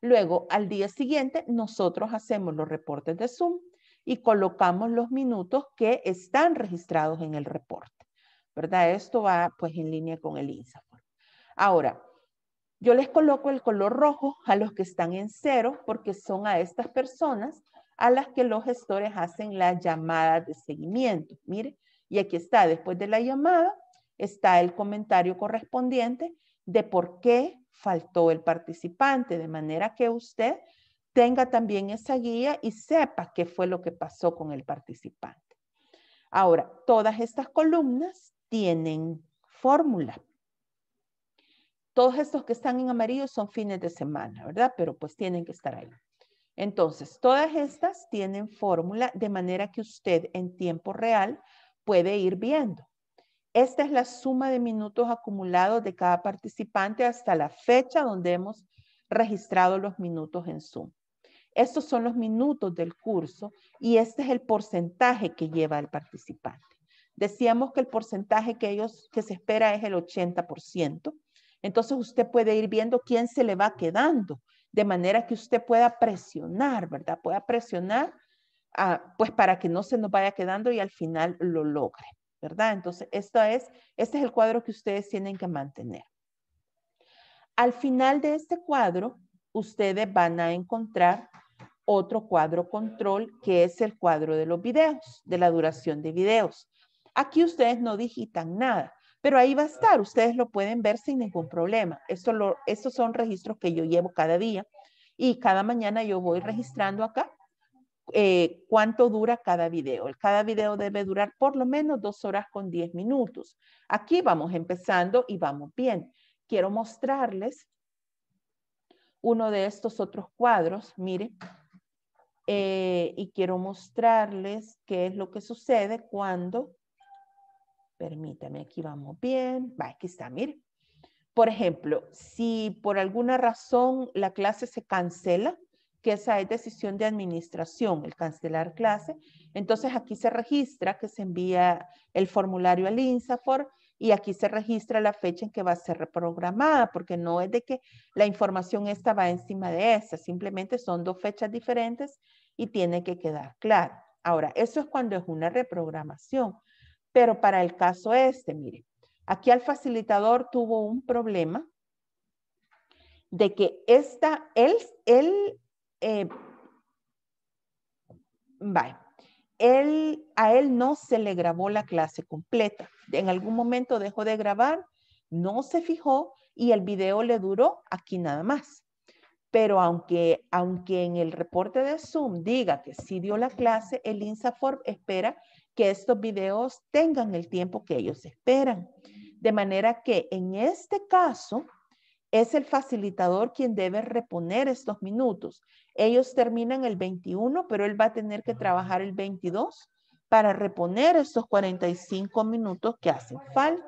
Luego, al día siguiente, nosotros hacemos los reportes de Zoom y colocamos los minutos que están registrados en el reporte. ¿Verdad? Esto va pues en línea con el INSAFOR. Ahora, yo les coloco el color rojo a los que están en cero porque son a estas personas a las que los gestores hacen la llamada de seguimiento. Mire, y aquí está, después de la llamada, está el comentario correspondiente de por qué faltó el participante, de manera que usted tenga también esa guía y sepa qué fue lo que pasó con el participante. Ahora, todas estas columnas tienen fórmulas todos estos que están en amarillo son fines de semana, ¿verdad? Pero pues tienen que estar ahí. Entonces, todas estas tienen fórmula de manera que usted en tiempo real puede ir viendo. Esta es la suma de minutos acumulados de cada participante hasta la fecha donde hemos registrado los minutos en Zoom. Estos son los minutos del curso y este es el porcentaje que lleva el participante. Decíamos que el porcentaje que ellos que se espera es el 80%. Entonces usted puede ir viendo quién se le va quedando, de manera que usted pueda presionar, ¿verdad? Pueda presionar ah, pues para que no se nos vaya quedando y al final lo logre, ¿verdad? Entonces, esto es, este es el cuadro que ustedes tienen que mantener. Al final de este cuadro, ustedes van a encontrar otro cuadro control que es el cuadro de los videos, de la duración de videos. Aquí ustedes no digitan nada pero ahí va a estar, ustedes lo pueden ver sin ningún problema. Esto estos son registros que yo llevo cada día y cada mañana yo voy registrando acá eh, cuánto dura cada video. Cada video debe durar por lo menos dos horas con diez minutos. Aquí vamos empezando y vamos bien. Quiero mostrarles uno de estos otros cuadros, miren, eh, y quiero mostrarles qué es lo que sucede cuando Permítame, aquí vamos bien. Va, aquí está, mire. Por ejemplo, si por alguna razón la clase se cancela, que esa es decisión de administración, el cancelar clase, entonces aquí se registra que se envía el formulario al INSAFOR y aquí se registra la fecha en que va a ser reprogramada, porque no es de que la información esta va encima de esa simplemente son dos fechas diferentes y tiene que quedar claro. Ahora, eso es cuando es una reprogramación. Pero para el caso este, mire, aquí al facilitador tuvo un problema de que esta, él, él, eh, él, a él no se le grabó la clase completa. En algún momento dejó de grabar, no se fijó y el video le duró aquí nada más. Pero aunque, aunque en el reporte de Zoom diga que sí dio la clase, el INSAFORP espera que estos videos tengan el tiempo que ellos esperan. De manera que en este caso es el facilitador quien debe reponer estos minutos. Ellos terminan el 21, pero él va a tener que trabajar el 22 para reponer estos 45 minutos que hacen falta.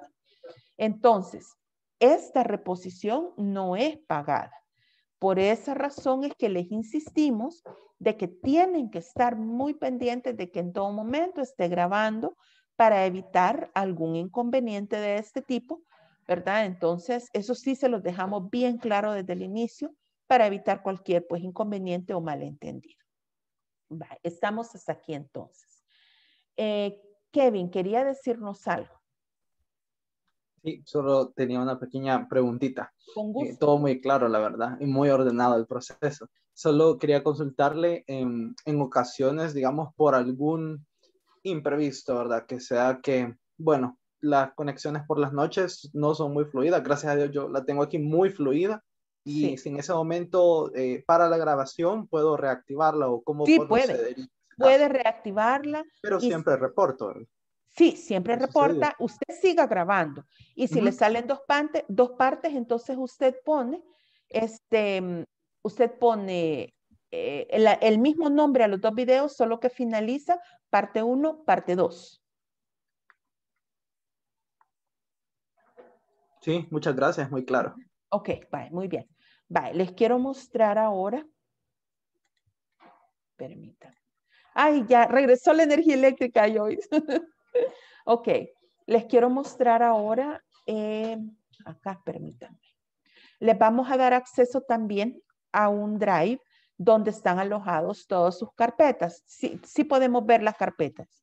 Entonces, esta reposición no es pagada. Por esa razón es que les insistimos de que tienen que estar muy pendientes de que en todo momento esté grabando para evitar algún inconveniente de este tipo, ¿verdad? Entonces, eso sí se los dejamos bien claro desde el inicio para evitar cualquier pues inconveniente o malentendido. estamos hasta aquí entonces. Eh, Kevin, quería decirnos algo. Sí, solo tenía una pequeña preguntita. Con eh, gusto. todo muy claro, la verdad, y muy ordenado el proceso. Solo quería consultarle em, en, ocasiones, digamos, por algún imprevisto, ¿verdad? Que sea que, bueno, las conexiones por las noches no son muy fluidas. Gracias a Dios yo la tengo aquí muy fluida. Y si en ese momento eh, para la grabación puedo reactivarla o cómo sí, puede. reactivarla. Pero siempre reporto. Sí, siempre reporta, usted siga grabando. Y si le salen dos, partes, dos partes, entonces usted pone, este, usted pone eh, el, mismo nombre a los dos videos, solo que finaliza parte 1, parte 2. Sí, muchas gracias, muy claro. Ok, vale, muy bien. Vale, les quiero mostrar ahora. Permítanme. Ay, ya regresó la energía eléctrica, Joyce. Ok, les quiero mostrar ahora, eh, acá permítanme, les vamos a dar acceso también a un drive donde están alojados todas sus carpetas. Sí, sí podemos ver las carpetas.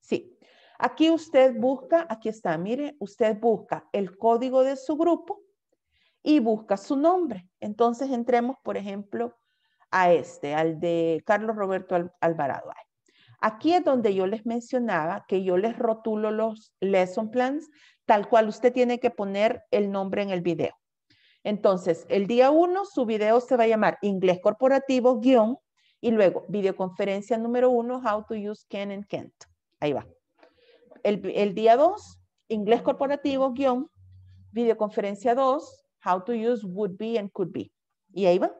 Sí. Aquí usted busca, aquí está, mire, usted busca el código de su grupo y busca su nombre. Entonces entremos, por ejemplo, a este, al de Carlos Roberto Alvarado. Aquí es donde yo les mencionaba que yo les rotulo los lesson plans, tal cual usted tiene que poner el nombre en el video. Entonces, el día uno, su video se va a llamar Inglés Corporativo, guión, y luego videoconferencia número uno, How to Use Can and Can't. Ahí va. El, el día dos, Inglés Corporativo, guión, videoconferencia dos, How to Use Would Be and Could Be. Y ahí va.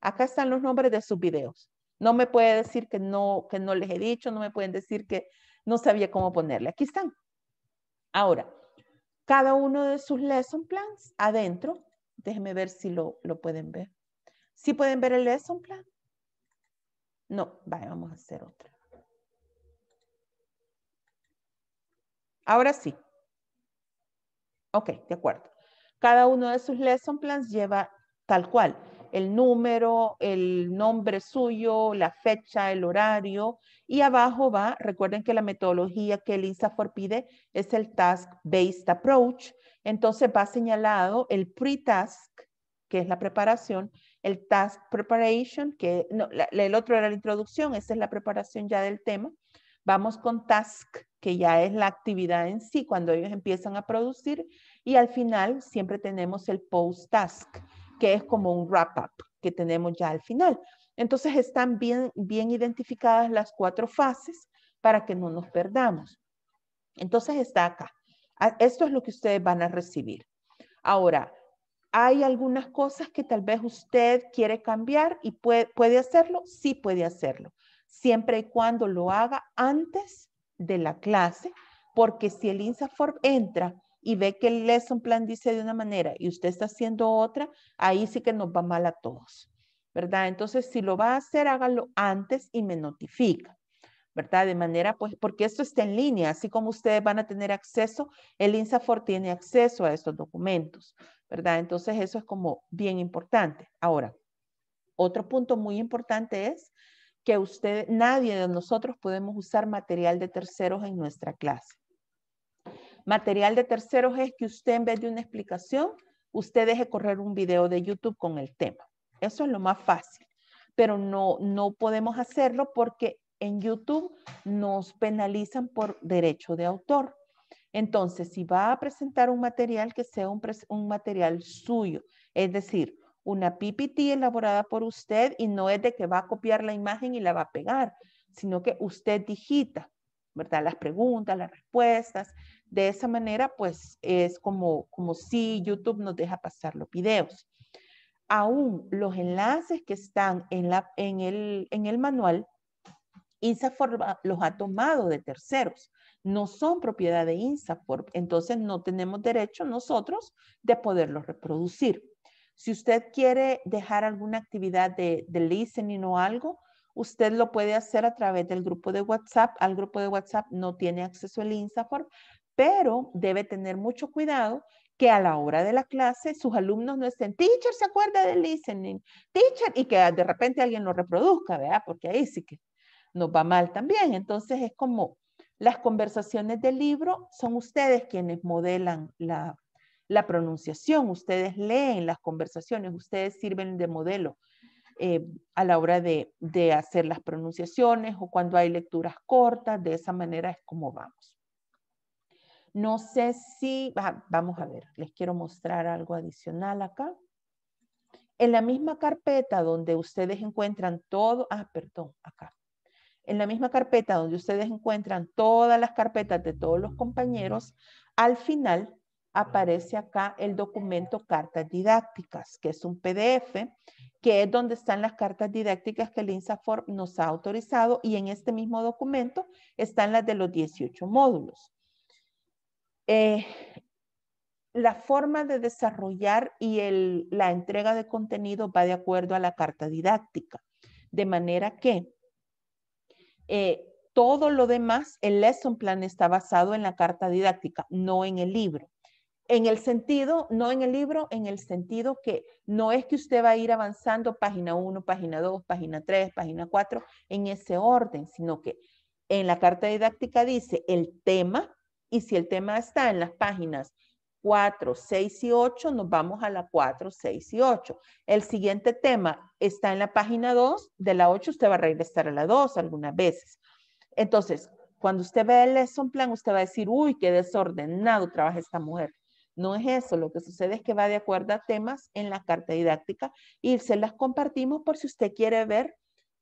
Acá están los nombres de sus videos. No me puede decir que no, que no les he dicho, no me pueden decir que no sabía cómo ponerle. Aquí están. Ahora, cada uno de sus lesson plans adentro, déjenme ver si lo, pueden ver. ¿Sí pueden ver el lesson plan? No, vamos a hacer otra. Ahora sí. Ok, de acuerdo. Cada uno de sus lesson plans lleva tal cual el número, el nombre suyo, la fecha, el horario. Y abajo va, recuerden que la metodología que el INSAFOR pide es el Task-Based Approach. Entonces va señalado el pre-task, que es la preparación, el task preparation, que el otro era la introducción, esa es la preparación ya del tema. Vamos con task, que ya es la actividad en sí, cuando ellos empiezan a producir. Y al final siempre tenemos el post-task, que es como un wrap-up que tenemos ya al final. Entonces están bien, bien identificadas las cuatro fases para que no nos perdamos. Entonces está acá. Ah, esto es lo que ustedes van a recibir. Ahora, hay algunas cosas que tal vez usted quiere cambiar y puede, puede hacerlo. Sí puede hacerlo, siempre y cuando lo haga antes de la clase, porque si el INSAFORM entra y ve que el lesson plan dice de una manera y usted está haciendo otra, ahí sí que nos va mal a todos, ¿verdad? Entonces, si lo va a hacer, hágalo antes y me notifica. ¿verdad? De manera, pues, porque esto está en línea, así como ustedes van a tener acceso, el INSAFOR tiene acceso a estos documentos, ¿verdad? Entonces, eso es como bien importante. Ahora, otro punto muy importante es que usted, nadie de nosotros podemos usar material de terceros en nuestra clase. Material de terceros es que usted en vez de una explicación, usted deje correr un video de YouTube con el tema. Eso es lo más fácil, pero no, no podemos hacerlo porque en YouTube nos penalizan por derecho de autor. Entonces, si va a presentar un material que sea un, un material suyo, es decir, una PPT elaborada por usted y no es de que va a copiar la imagen y la va a pegar, sino que usted digita, ¿verdad? Las preguntas, las respuestas, de esa manera, pues es como, como si YouTube nos deja pasar los videos. Aún los enlaces que están en, la, en, el, en el manual, InstaForm los ha tomado de terceros. No son propiedad de InstaForm. Entonces no tenemos derecho nosotros de poderlos reproducir. Si usted quiere dejar alguna actividad de, de listening o algo, usted lo puede hacer a través del grupo de WhatsApp. Al grupo de WhatsApp no tiene acceso el InstaForm, pero debe tener mucho cuidado que a la hora de la clase sus alumnos no estén, teacher, ¿se acuerda del listening? Teacher, y que de repente alguien lo reproduzca, ¿verdad? Porque ahí sí que nos va mal también. Entonces es como las conversaciones del libro son ustedes quienes modelan la, pronunciación, ustedes leen las conversaciones, ustedes sirven de modelo eh, a la hora de, de hacer las pronunciaciones o cuando hay lecturas cortas, de esa manera es como vamos. No sé si, vamos a ver, les quiero mostrar algo adicional acá. En la misma carpeta donde ustedes encuentran todo, ah, perdón, acá. En la misma carpeta donde ustedes encuentran todas las carpetas de todos los compañeros, al final aparece acá el documento cartas didácticas, que es un PDF, que es donde están las cartas didácticas que el INSAFOR nos ha autorizado y en este mismo documento están las de los 18 módulos. Eh, la forma de desarrollar y la entrega de contenido va de acuerdo a la carta didáctica, de manera que eh, todo lo demás, el lesson plan está basado en la carta didáctica, no en el libro. En el sentido, no en el libro, en el sentido que no es que usted va a ir avanzando página 1, página 2, página 3, página 4, en ese orden, sino que en la carta didáctica dice el tema, y si el tema está en las páginas 4, 6 y 8, nos vamos a la 4, 6 y 8. El siguiente tema está en la página 2, de la 8 usted va a regresar a la 2 algunas veces. Entonces, cuando usted ve el lesson plan, usted va a decir, uy, qué desordenado trabaja esta mujer. No es eso, lo que sucede es que va de acuerdo a temas en la carta didáctica y se las compartimos por si usted quiere ver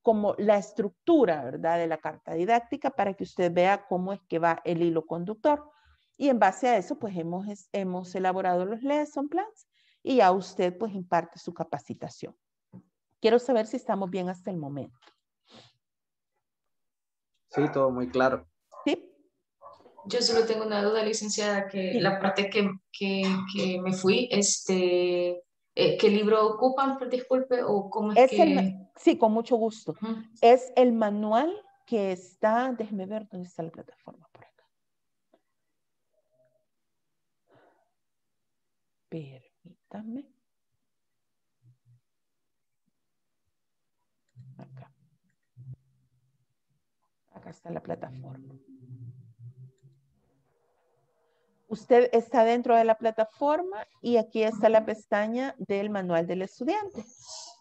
como la estructura, ¿verdad?, de la carta didáctica para que usted vea cómo es que va el hilo conductor. Y en base a eso, pues hemos, hemos elaborado los lesson plans y ya usted, pues, imparte su capacitación. Quiero saber si estamos bien hasta el momento. Sí, todo muy claro. Sí. Yo solo tengo una duda, licenciada, que la parte que, que, me fui, este, eh, ¿qué libro ocupan? Disculpe, o cómo es, que... Sí, con mucho gusto. Es el manual que está, déjeme ver dónde está la plataforma por acá. Permítame. Acá. Acá está la plataforma. Usted está dentro de la plataforma y aquí está la pestaña del manual del estudiante.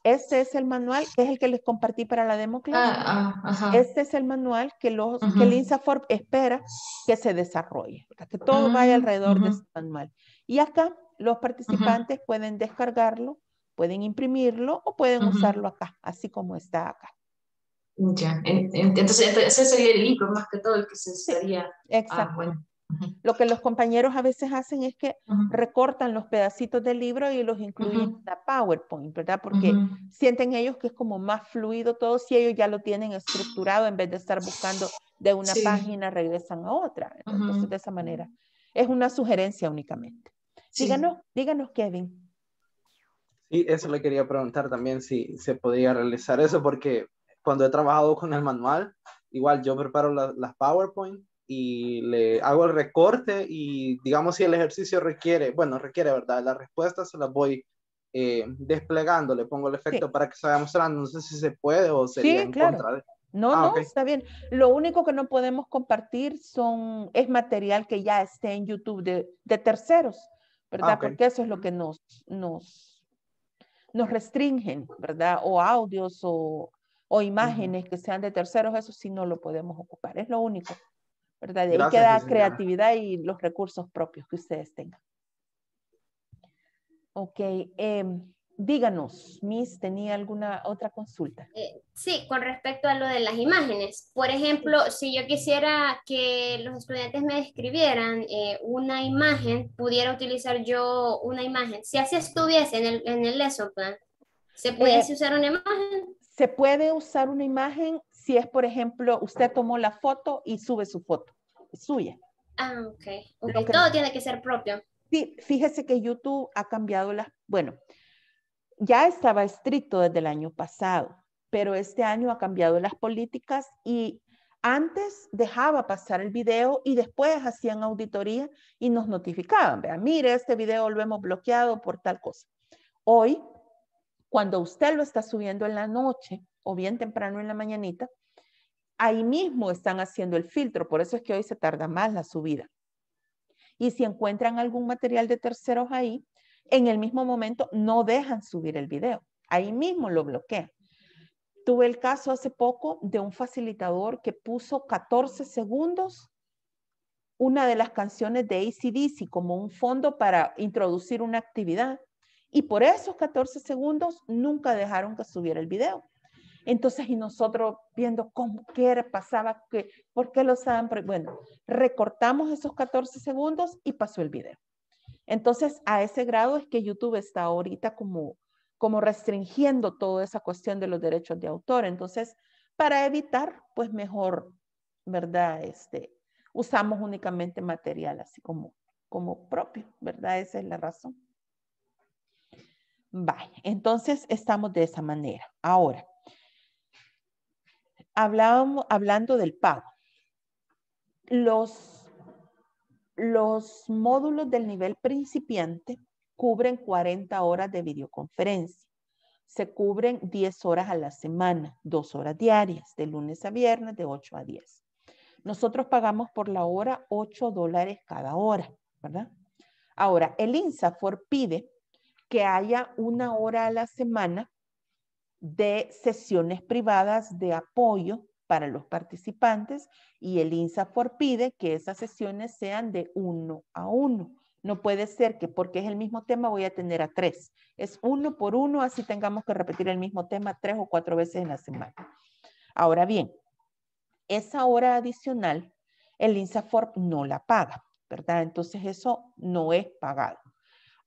Este es el manual que es el que les compartí para la demo ah, ah, este es el manual que, los, el INSAFORP espera que se desarrolle, que todo mm, vaya alrededor de este manual. Y acá los participantes pueden descargarlo, pueden imprimirlo o pueden usarlo acá, así como está acá. Ya, entonces ese sería el libro más que todo el que se usaría. Ah, exacto. Lo que los compañeros a veces hacen es que recortan los pedacitos del libro y los incluyen en la PowerPoint, ¿verdad? Porque sienten ellos que es como más fluido todo si ellos ya lo tienen estructurado en vez de estar buscando de una página regresan a otra. Entonces, de esa manera, es una sugerencia únicamente. Díganos, díganos, Kevin. Sí, eso le quería preguntar también si se podía realizar eso, porque cuando he trabajado con el manual, igual yo preparo las PowerPoints, PowerPoint y le hago el recorte y digamos si el ejercicio requiere, bueno, requiere, ¿verdad? La respuesta se la voy eh, desplegando, le pongo el efecto para que se vaya mostrando, no sé si se puede o sería sí, en contra No, ah, no, está bien. Lo único que no podemos compartir son, es material que ya esté en YouTube de, de terceros, ¿verdad? Ah, Porque eso es lo que nos, nos, nos restringen, ¿verdad? O audios o, o imágenes que sean de terceros, eso sí no lo podemos ocupar, es lo único. ¿verdad? De ahí queda creatividad y los recursos propios que ustedes tengan. Ok, em, díganos, Miss, ¿tenía alguna otra consulta? Eh, sí, con respecto a lo de las imágenes. Por ejemplo, si yo quisiera que los estudiantes me describieran eh, una imagen, pudiera utilizar yo una imagen. Si así estuviese en el, en el lesson plan, ¿se eh, puede usar una imagen? Se puede usar una imagen si es, por ejemplo, usted tomó la foto y sube su foto, es suya. Ah, ok. okay. Todo tiene que ser propio. Sí, fíjese que YouTube ha cambiado las, bueno, ya estaba estricto desde el año pasado, pero este año ha cambiado las políticas y antes dejaba pasar el video y después hacían auditoría y nos notificaban, vean, mire, este video lo hemos bloqueado por tal cosa. Hoy, cuando usted lo está subiendo en la noche, o bien temprano en la mañanita, ahí mismo están haciendo el filtro, por eso es que hoy se tarda más la subida. Y si encuentran algún material de terceros ahí, en el mismo momento no dejan subir el video, ahí mismo lo bloquean. Tuve el caso hace poco de un facilitador que puso 14 segundos una de las canciones de ACDC como un fondo para introducir una actividad. Y por esos 14 segundos nunca dejaron que subiera el video. Entonces, y nosotros viendo cómo qué era, pasaba, qué, por qué lo saben Bueno, recortamos esos 14 segundos y pasó el video. Entonces, a ese grado es que YouTube está ahorita como, como restringiendo toda esa cuestión de los derechos de autor. Entonces, para evitar, pues mejor, ¿verdad? Este, usamos únicamente material así como, como propio, ¿verdad? Esa es la razón. Vaya, entonces estamos de esa manera. Ahora, hablábamos, hablando del pago, los, los módulos del nivel principiante cubren 40 horas de videoconferencia. Se cubren 10 horas a la semana, 2 horas diarias, de lunes a viernes, de 8 a 10. Nosotros pagamos por la hora 8 dólares cada hora, ¿verdad? Ahora, el INSAFOR pide que haya una hora a la semana de sesiones privadas de apoyo para los participantes y el INSAFOR pide que esas sesiones sean de uno a uno. No puede ser que porque es el mismo tema voy a tener a tres. Es uno por uno, así tengamos que repetir el mismo tema tres o cuatro veces en la semana. Ahora bien, esa hora adicional el INSAFOR no la paga, ¿verdad? Entonces eso no es pagado.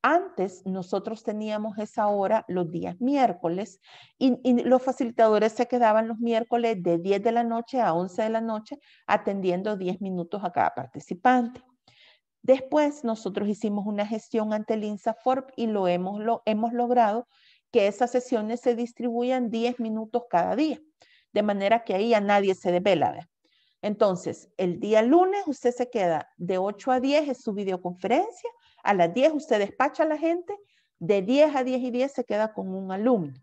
Antes nosotros teníamos esa hora los días miércoles y, los facilitadores se quedaban los miércoles de 10 de la noche a 11 de la noche atendiendo 10 minutos a cada participante. Después nosotros hicimos una gestión ante el INSAFORP y lo hemos, lo, hemos logrado que esas sesiones se distribuyan 10 minutos cada día, de manera que ahí a nadie se desvela. Entonces, el día lunes usted se queda de 8 a 10 en su videoconferencia a las 10 usted despacha a la gente, de 10 a 10 y 10 se queda con un alumno,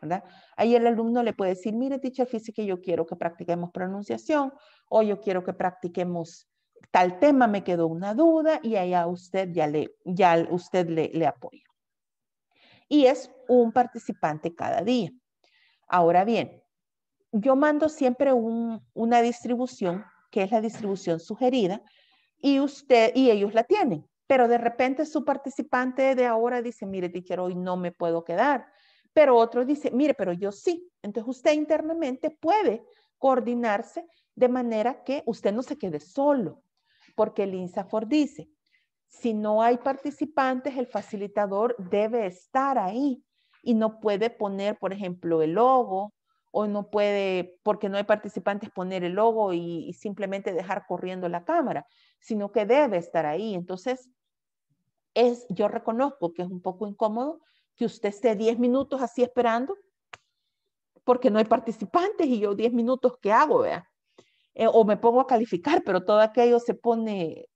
¿verdad? Ahí el alumno le puede decir, mire, teacher física, yo quiero que practiquemos pronunciación o yo quiero que practiquemos tal tema, me quedó una duda y a usted ya le, ya usted le, apoya. Y es un participante cada día. Ahora bien, yo mando siempre una distribución, que es la distribución sugerida, y usted y ellos la tienen pero de repente su participante de ahora dice, mire, quiero hoy no me puedo quedar. Pero otro dice, mire, pero yo sí. Entonces usted internamente puede coordinarse de manera que usted no se quede solo, porque el INSAFOR dice, si no hay participantes, el facilitador debe estar ahí y no puede poner, por ejemplo, el logo o no puede, porque no hay participantes, poner el logo y, simplemente dejar corriendo la cámara, sino que debe estar ahí. Entonces, es, yo reconozco que es un poco incómodo que usted esté 10 minutos así esperando, porque no hay participantes y yo 10 minutos, ¿qué hago? Eh, o me pongo a calificar, pero todo aquello se pone,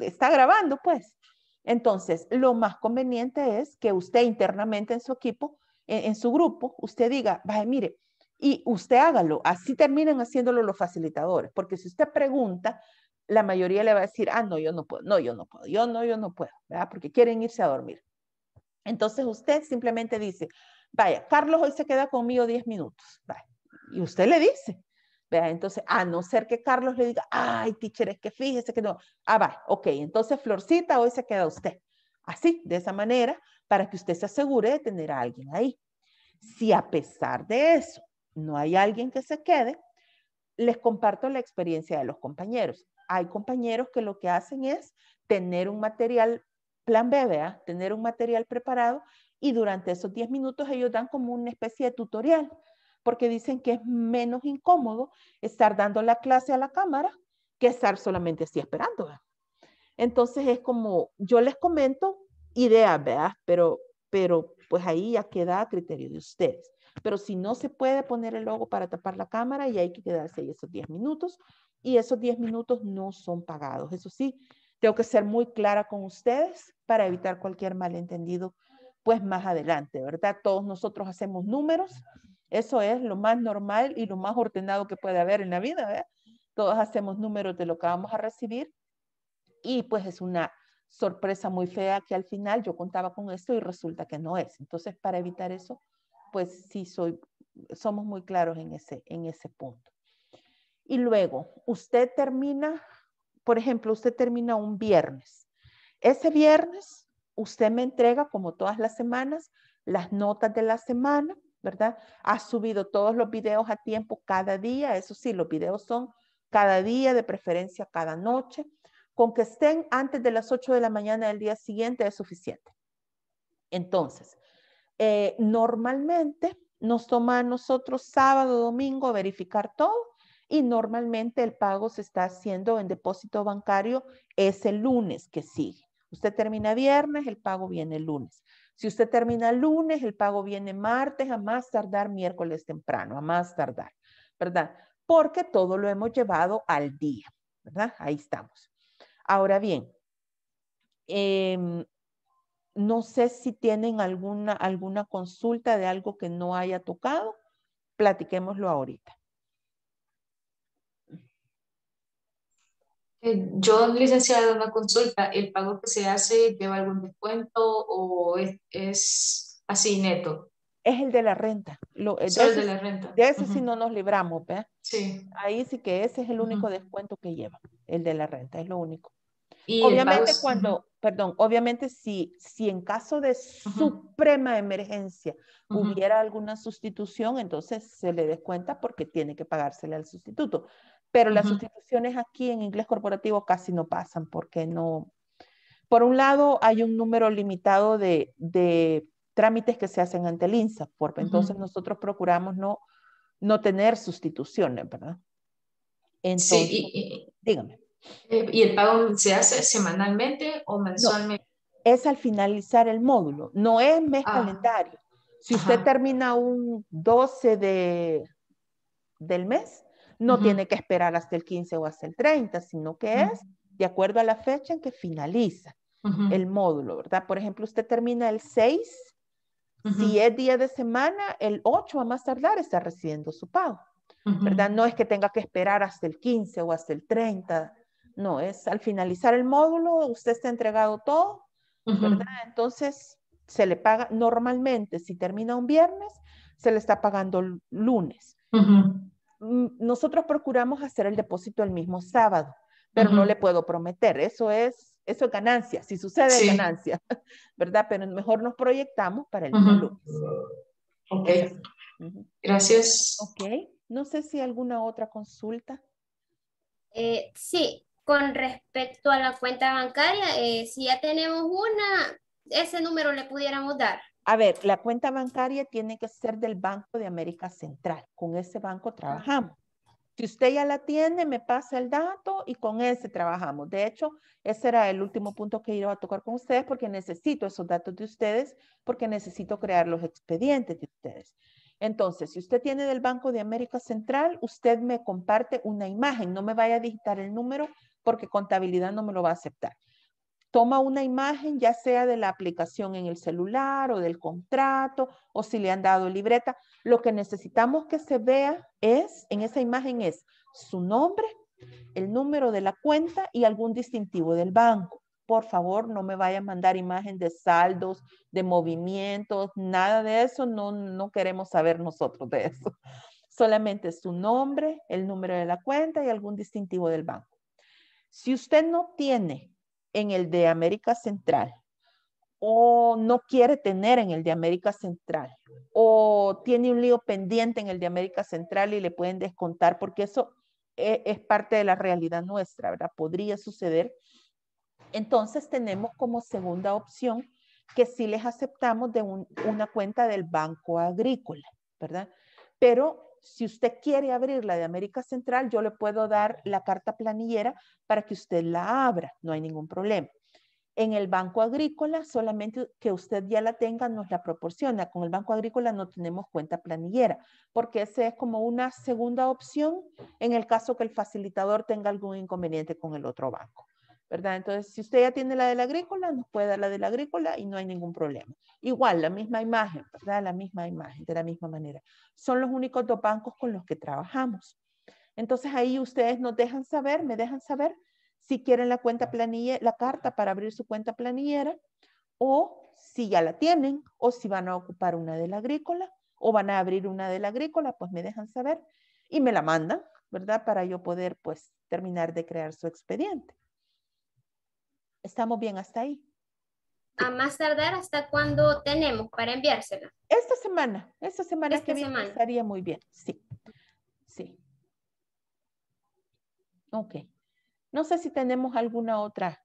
está grabando, pues. Entonces, lo más conveniente es que usted internamente en su equipo en, su grupo, usted diga, vaya, mire, y usted hágalo. Así terminan haciéndolo los facilitadores, porque si usted pregunta, la mayoría le va a decir, ah, no, yo no puedo, no, yo no puedo, yo no, yo no puedo, ¿verdad? Porque quieren irse a dormir. Entonces usted simplemente dice, vaya, Carlos hoy se queda conmigo 10 minutos, vaya. y usted le dice, ¿verdad?, entonces, a no ser que Carlos le diga, ay, teacher, es que fíjese que no, ah, va, ok, entonces Florcita hoy se queda usted. Así, de esa manera, para que usted se asegure de tener a alguien ahí. Si a pesar de eso no hay alguien que se quede, les comparto la experiencia de los compañeros. Hay compañeros que lo que hacen es tener un material plan B, tener un material preparado y durante esos 10 minutos ellos dan como una especie de tutorial porque dicen que es menos incómodo estar dando la clase a la cámara que estar solamente así esperando. Entonces es como yo les comento idea, ¿verdad? Pero, pero pues ahí ya queda a criterio de ustedes. Pero si no se puede poner el logo para tapar la cámara y hay que quedarse ahí esos 10 minutos y esos 10 minutos no son pagados. Eso sí, tengo que ser muy clara con ustedes para evitar cualquier malentendido pues más adelante, ¿verdad? Todos nosotros hacemos números, eso es lo más normal y lo más ordenado que puede haber en la vida, ¿verdad? Todos hacemos números de lo que vamos a recibir y pues es una sorpresa muy fea que al final yo contaba con esto y resulta que no es. Entonces, para evitar eso, pues sí soy, somos muy claros en ese, en ese punto. Y luego, usted termina, por ejemplo, usted termina un viernes. Ese viernes, usted me entrega, como todas las semanas, las notas de la semana, ¿verdad? Ha subido todos los videos a tiempo cada día. Eso sí, los videos son cada día, de preferencia cada noche con que estén antes de las 8 de la mañana del día siguiente es suficiente. Entonces, eh, normalmente nos toma a nosotros sábado, domingo verificar todo y normalmente el pago se está haciendo en depósito bancario ese lunes que sigue. Usted termina viernes, el pago viene lunes. Si usted termina lunes, el pago viene martes, a más tardar miércoles temprano, a más tardar, ¿verdad? Porque todo lo hemos llevado al día, ¿verdad? Ahí estamos. Ahora bien, em, no sé si tienen alguna, alguna consulta de algo que no haya tocado. Platiquémoslo ahorita. Eh, yo, licenciada, una consulta. ¿El pago que se hace lleva algún descuento o es, así neto? Es el de la renta. Lo, eh, de, de la renta. De eso sí no nos libramos, ¿verdad? Sí. Ahí sí que ese es el único descuento que lleva, el de la renta, es lo único obviamente cuando, perdón, obviamente si, si en caso de suprema emergencia hubiera alguna sustitución, entonces se le descuenta porque tiene que pagársele al sustituto. Pero las sustituciones aquí en inglés corporativo casi no pasan porque no... Por un lado, hay un número limitado de, trámites que se hacen ante el INSA, entonces nosotros procuramos no, no tener sustituciones, ¿verdad? sí, dígame. Eh, ¿Y el pago se hace semanalmente o mensualmente? es al finalizar el módulo, no es mes ah. calendario. Si usted termina un 12 de, del mes, no tiene que esperar hasta el 15 o hasta el 30, sino que es de acuerdo a la fecha en que finaliza el módulo, ¿verdad? Por ejemplo, usted termina el 6, si es día de semana, el 8 a más tardar está recibiendo su pago, ¿verdad? No es que tenga que esperar hasta el 15 o hasta el 30 no, es al finalizar el módulo, usted está entregado todo, ¿verdad? Entonces, se le paga normalmente, si termina un viernes, se le está pagando el lunes. Mm, nosotros procuramos hacer el depósito el mismo sábado, pero no le puedo prometer, eso es, eso ganancia, si sucede ganancia, ¿verdad? Pero mejor nos proyectamos para el lunes. Ok, gracias. Ok, no sé si alguna otra consulta. Eh, sí, con respecto a la cuenta bancaria, eh, si ya tenemos una, ese número le pudiéramos dar. A ver, la cuenta bancaria tiene que ser del Banco de América Central. Con ese banco trabajamos. Si usted ya la tiene, me pasa el dato y con ese trabajamos. De hecho, ese era el último punto que iba a tocar con ustedes porque necesito esos datos de ustedes, porque necesito crear los expedientes de ustedes. Entonces, si usted tiene del Banco de América Central, usted me comparte una imagen, no me vaya a digitar el número, porque contabilidad no me lo va a aceptar. Toma una imagen, ya sea de la aplicación en el celular o del contrato o si le han dado libreta. Lo que necesitamos que se vea es, en esa imagen es su nombre, el número de la cuenta y algún distintivo del banco. Por favor, no me vaya a mandar imagen de saldos, de movimientos, nada de eso. No, no queremos saber nosotros de eso. Solamente su nombre, el número de la cuenta y algún distintivo del banco. Si usted no tiene en el de América Central o no quiere tener en el de América Central o tiene un lío pendiente en el de América Central y le pueden descontar porque eso e, es, parte de la realidad nuestra, ¿verdad? Podría suceder. Entonces tenemos como segunda opción que si les aceptamos de una cuenta del Banco Agrícola, ¿verdad? Pero si usted quiere abrir la de América Central, yo le puedo dar la carta planillera para que usted la abra, no hay ningún problema. En el Banco Agrícola, solamente que usted ya la tenga, nos la proporciona. Con el Banco Agrícola no tenemos cuenta planillera, porque esa es como una segunda opción en el caso que el facilitador tenga algún inconveniente con el otro banco. ¿verdad? Entonces, si usted ya tiene la de la agrícola, nos puede dar la de la agrícola y no hay ningún problema. Igual, la misma imagen, ¿verdad? La misma imagen, de la misma manera. Son los únicos dos bancos con los que trabajamos. Entonces, ahí ustedes nos dejan saber, me dejan saber si quieren la cuenta planilla, la carta para abrir su cuenta planillera o si ya la tienen o si van a ocupar una de la agrícola o van a abrir una de la agrícola, pues me dejan saber y me la mandan, ¿verdad? Para yo poder, pues, terminar de crear su expediente. ¿Estamos bien hasta ahí? A más tardar, ¿hasta cuándo tenemos para enviársela? Esta semana, esta semana estaría muy bien, sí. Sí. Ok. No sé si tenemos alguna otra,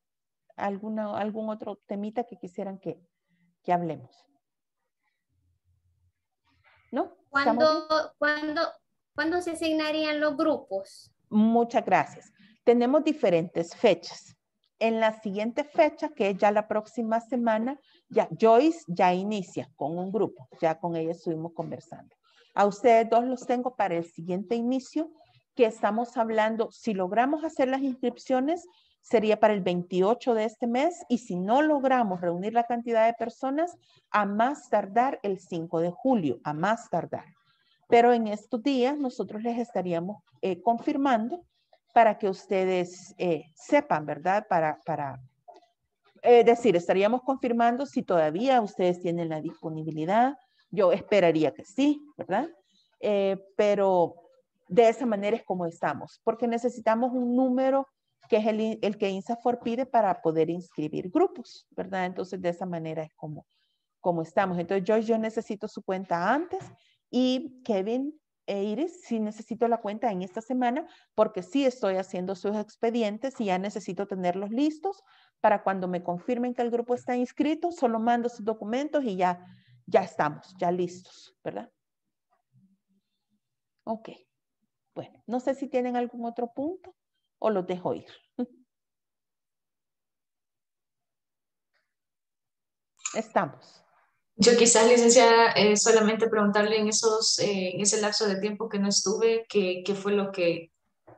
alguna, algún otro temita que quisieran que, hablemos. ¿No? ¿Cuándo se asignarían los grupos? Muchas gracias. Tenemos diferentes fechas en la siguiente fecha, que es ya la próxima semana, ya Joyce ya inicia con un grupo, ya con ella estuvimos conversando. A ustedes dos los tengo para el siguiente inicio, que estamos hablando, si logramos hacer las inscripciones, sería para el 28 de este mes y si no logramos reunir la cantidad de personas, a más tardar el 5 de julio, a más tardar. Pero en estos días nosotros les estaríamos eh, confirmando para que ustedes eh, sepan, ¿verdad? Para, para eh, decir, estaríamos confirmando si todavía ustedes tienen la disponibilidad. Yo esperaría que sí, ¿verdad? Eh, pero de esa manera es como estamos, porque necesitamos un número que es el, que INSAFOR pide para poder inscribir grupos, ¿verdad? Entonces, de esa manera es como, como estamos. Entonces, yo, yo necesito su cuenta antes y Kevin e Iris, sí necesito la cuenta en esta semana porque sí estoy haciendo sus expedientes y ya necesito tenerlos listos para cuando me confirmen que el grupo está inscrito, solo mando sus documentos y ya, ya estamos, ya listos, ¿verdad? Ok. Bueno, no sé si tienen algún otro punto o los dejo ir. Estamos. Yo quizás, licenciada, eh, solamente preguntarle en, esos, eh, en ese lapso de tiempo que no estuve, qué, qué fue lo que,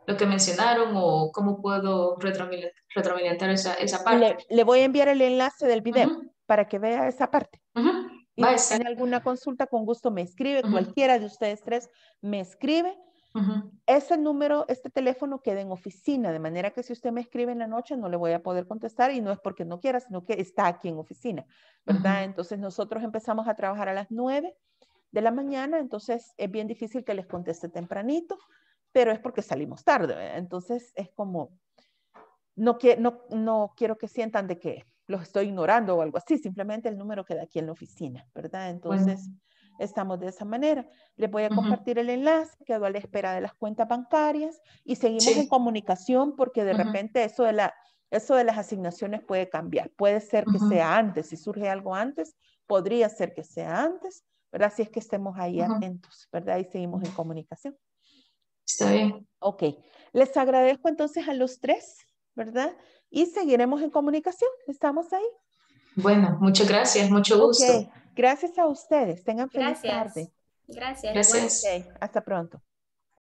lo que mencionaron o cómo puedo retroalimentar esa, esa parte. Le, voy a enviar el enlace del video para que vea esa parte. Uh si tiene alguna consulta, con gusto me escribe, cualquiera de ustedes tres me escribe ese número, este teléfono queda en oficina, de manera que si usted me escribe en la noche no le voy a poder contestar y no es porque no quiera, sino que está aquí en oficina, ¿verdad? Entonces nosotros empezamos a trabajar a las 9 de la mañana, entonces es bien difícil que les conteste tempranito, pero es porque salimos tarde, ¿verdad? entonces es como, no, que, no, no quiero que sientan de que los estoy ignorando o algo así, simplemente el número queda aquí en la oficina, ¿verdad? Entonces estamos de esa manera. Les voy a compartir el enlace, quedo a la espera de las cuentas bancarias y seguimos en comunicación porque de repente eso de, la, eso de las asignaciones puede cambiar. Puede ser que sea antes, si surge algo antes, podría ser que sea antes, ¿verdad? Si es que estemos ahí atentos, ¿verdad? Y seguimos en comunicación. Está bien. Ok, les agradezco entonces a los tres, ¿verdad? Y seguiremos en comunicación, estamos ahí. Bueno, muchas gracias, mucho gusto. Gracias a ustedes. Tengan feliz tarde. Gracias. Gracias. Hasta pronto.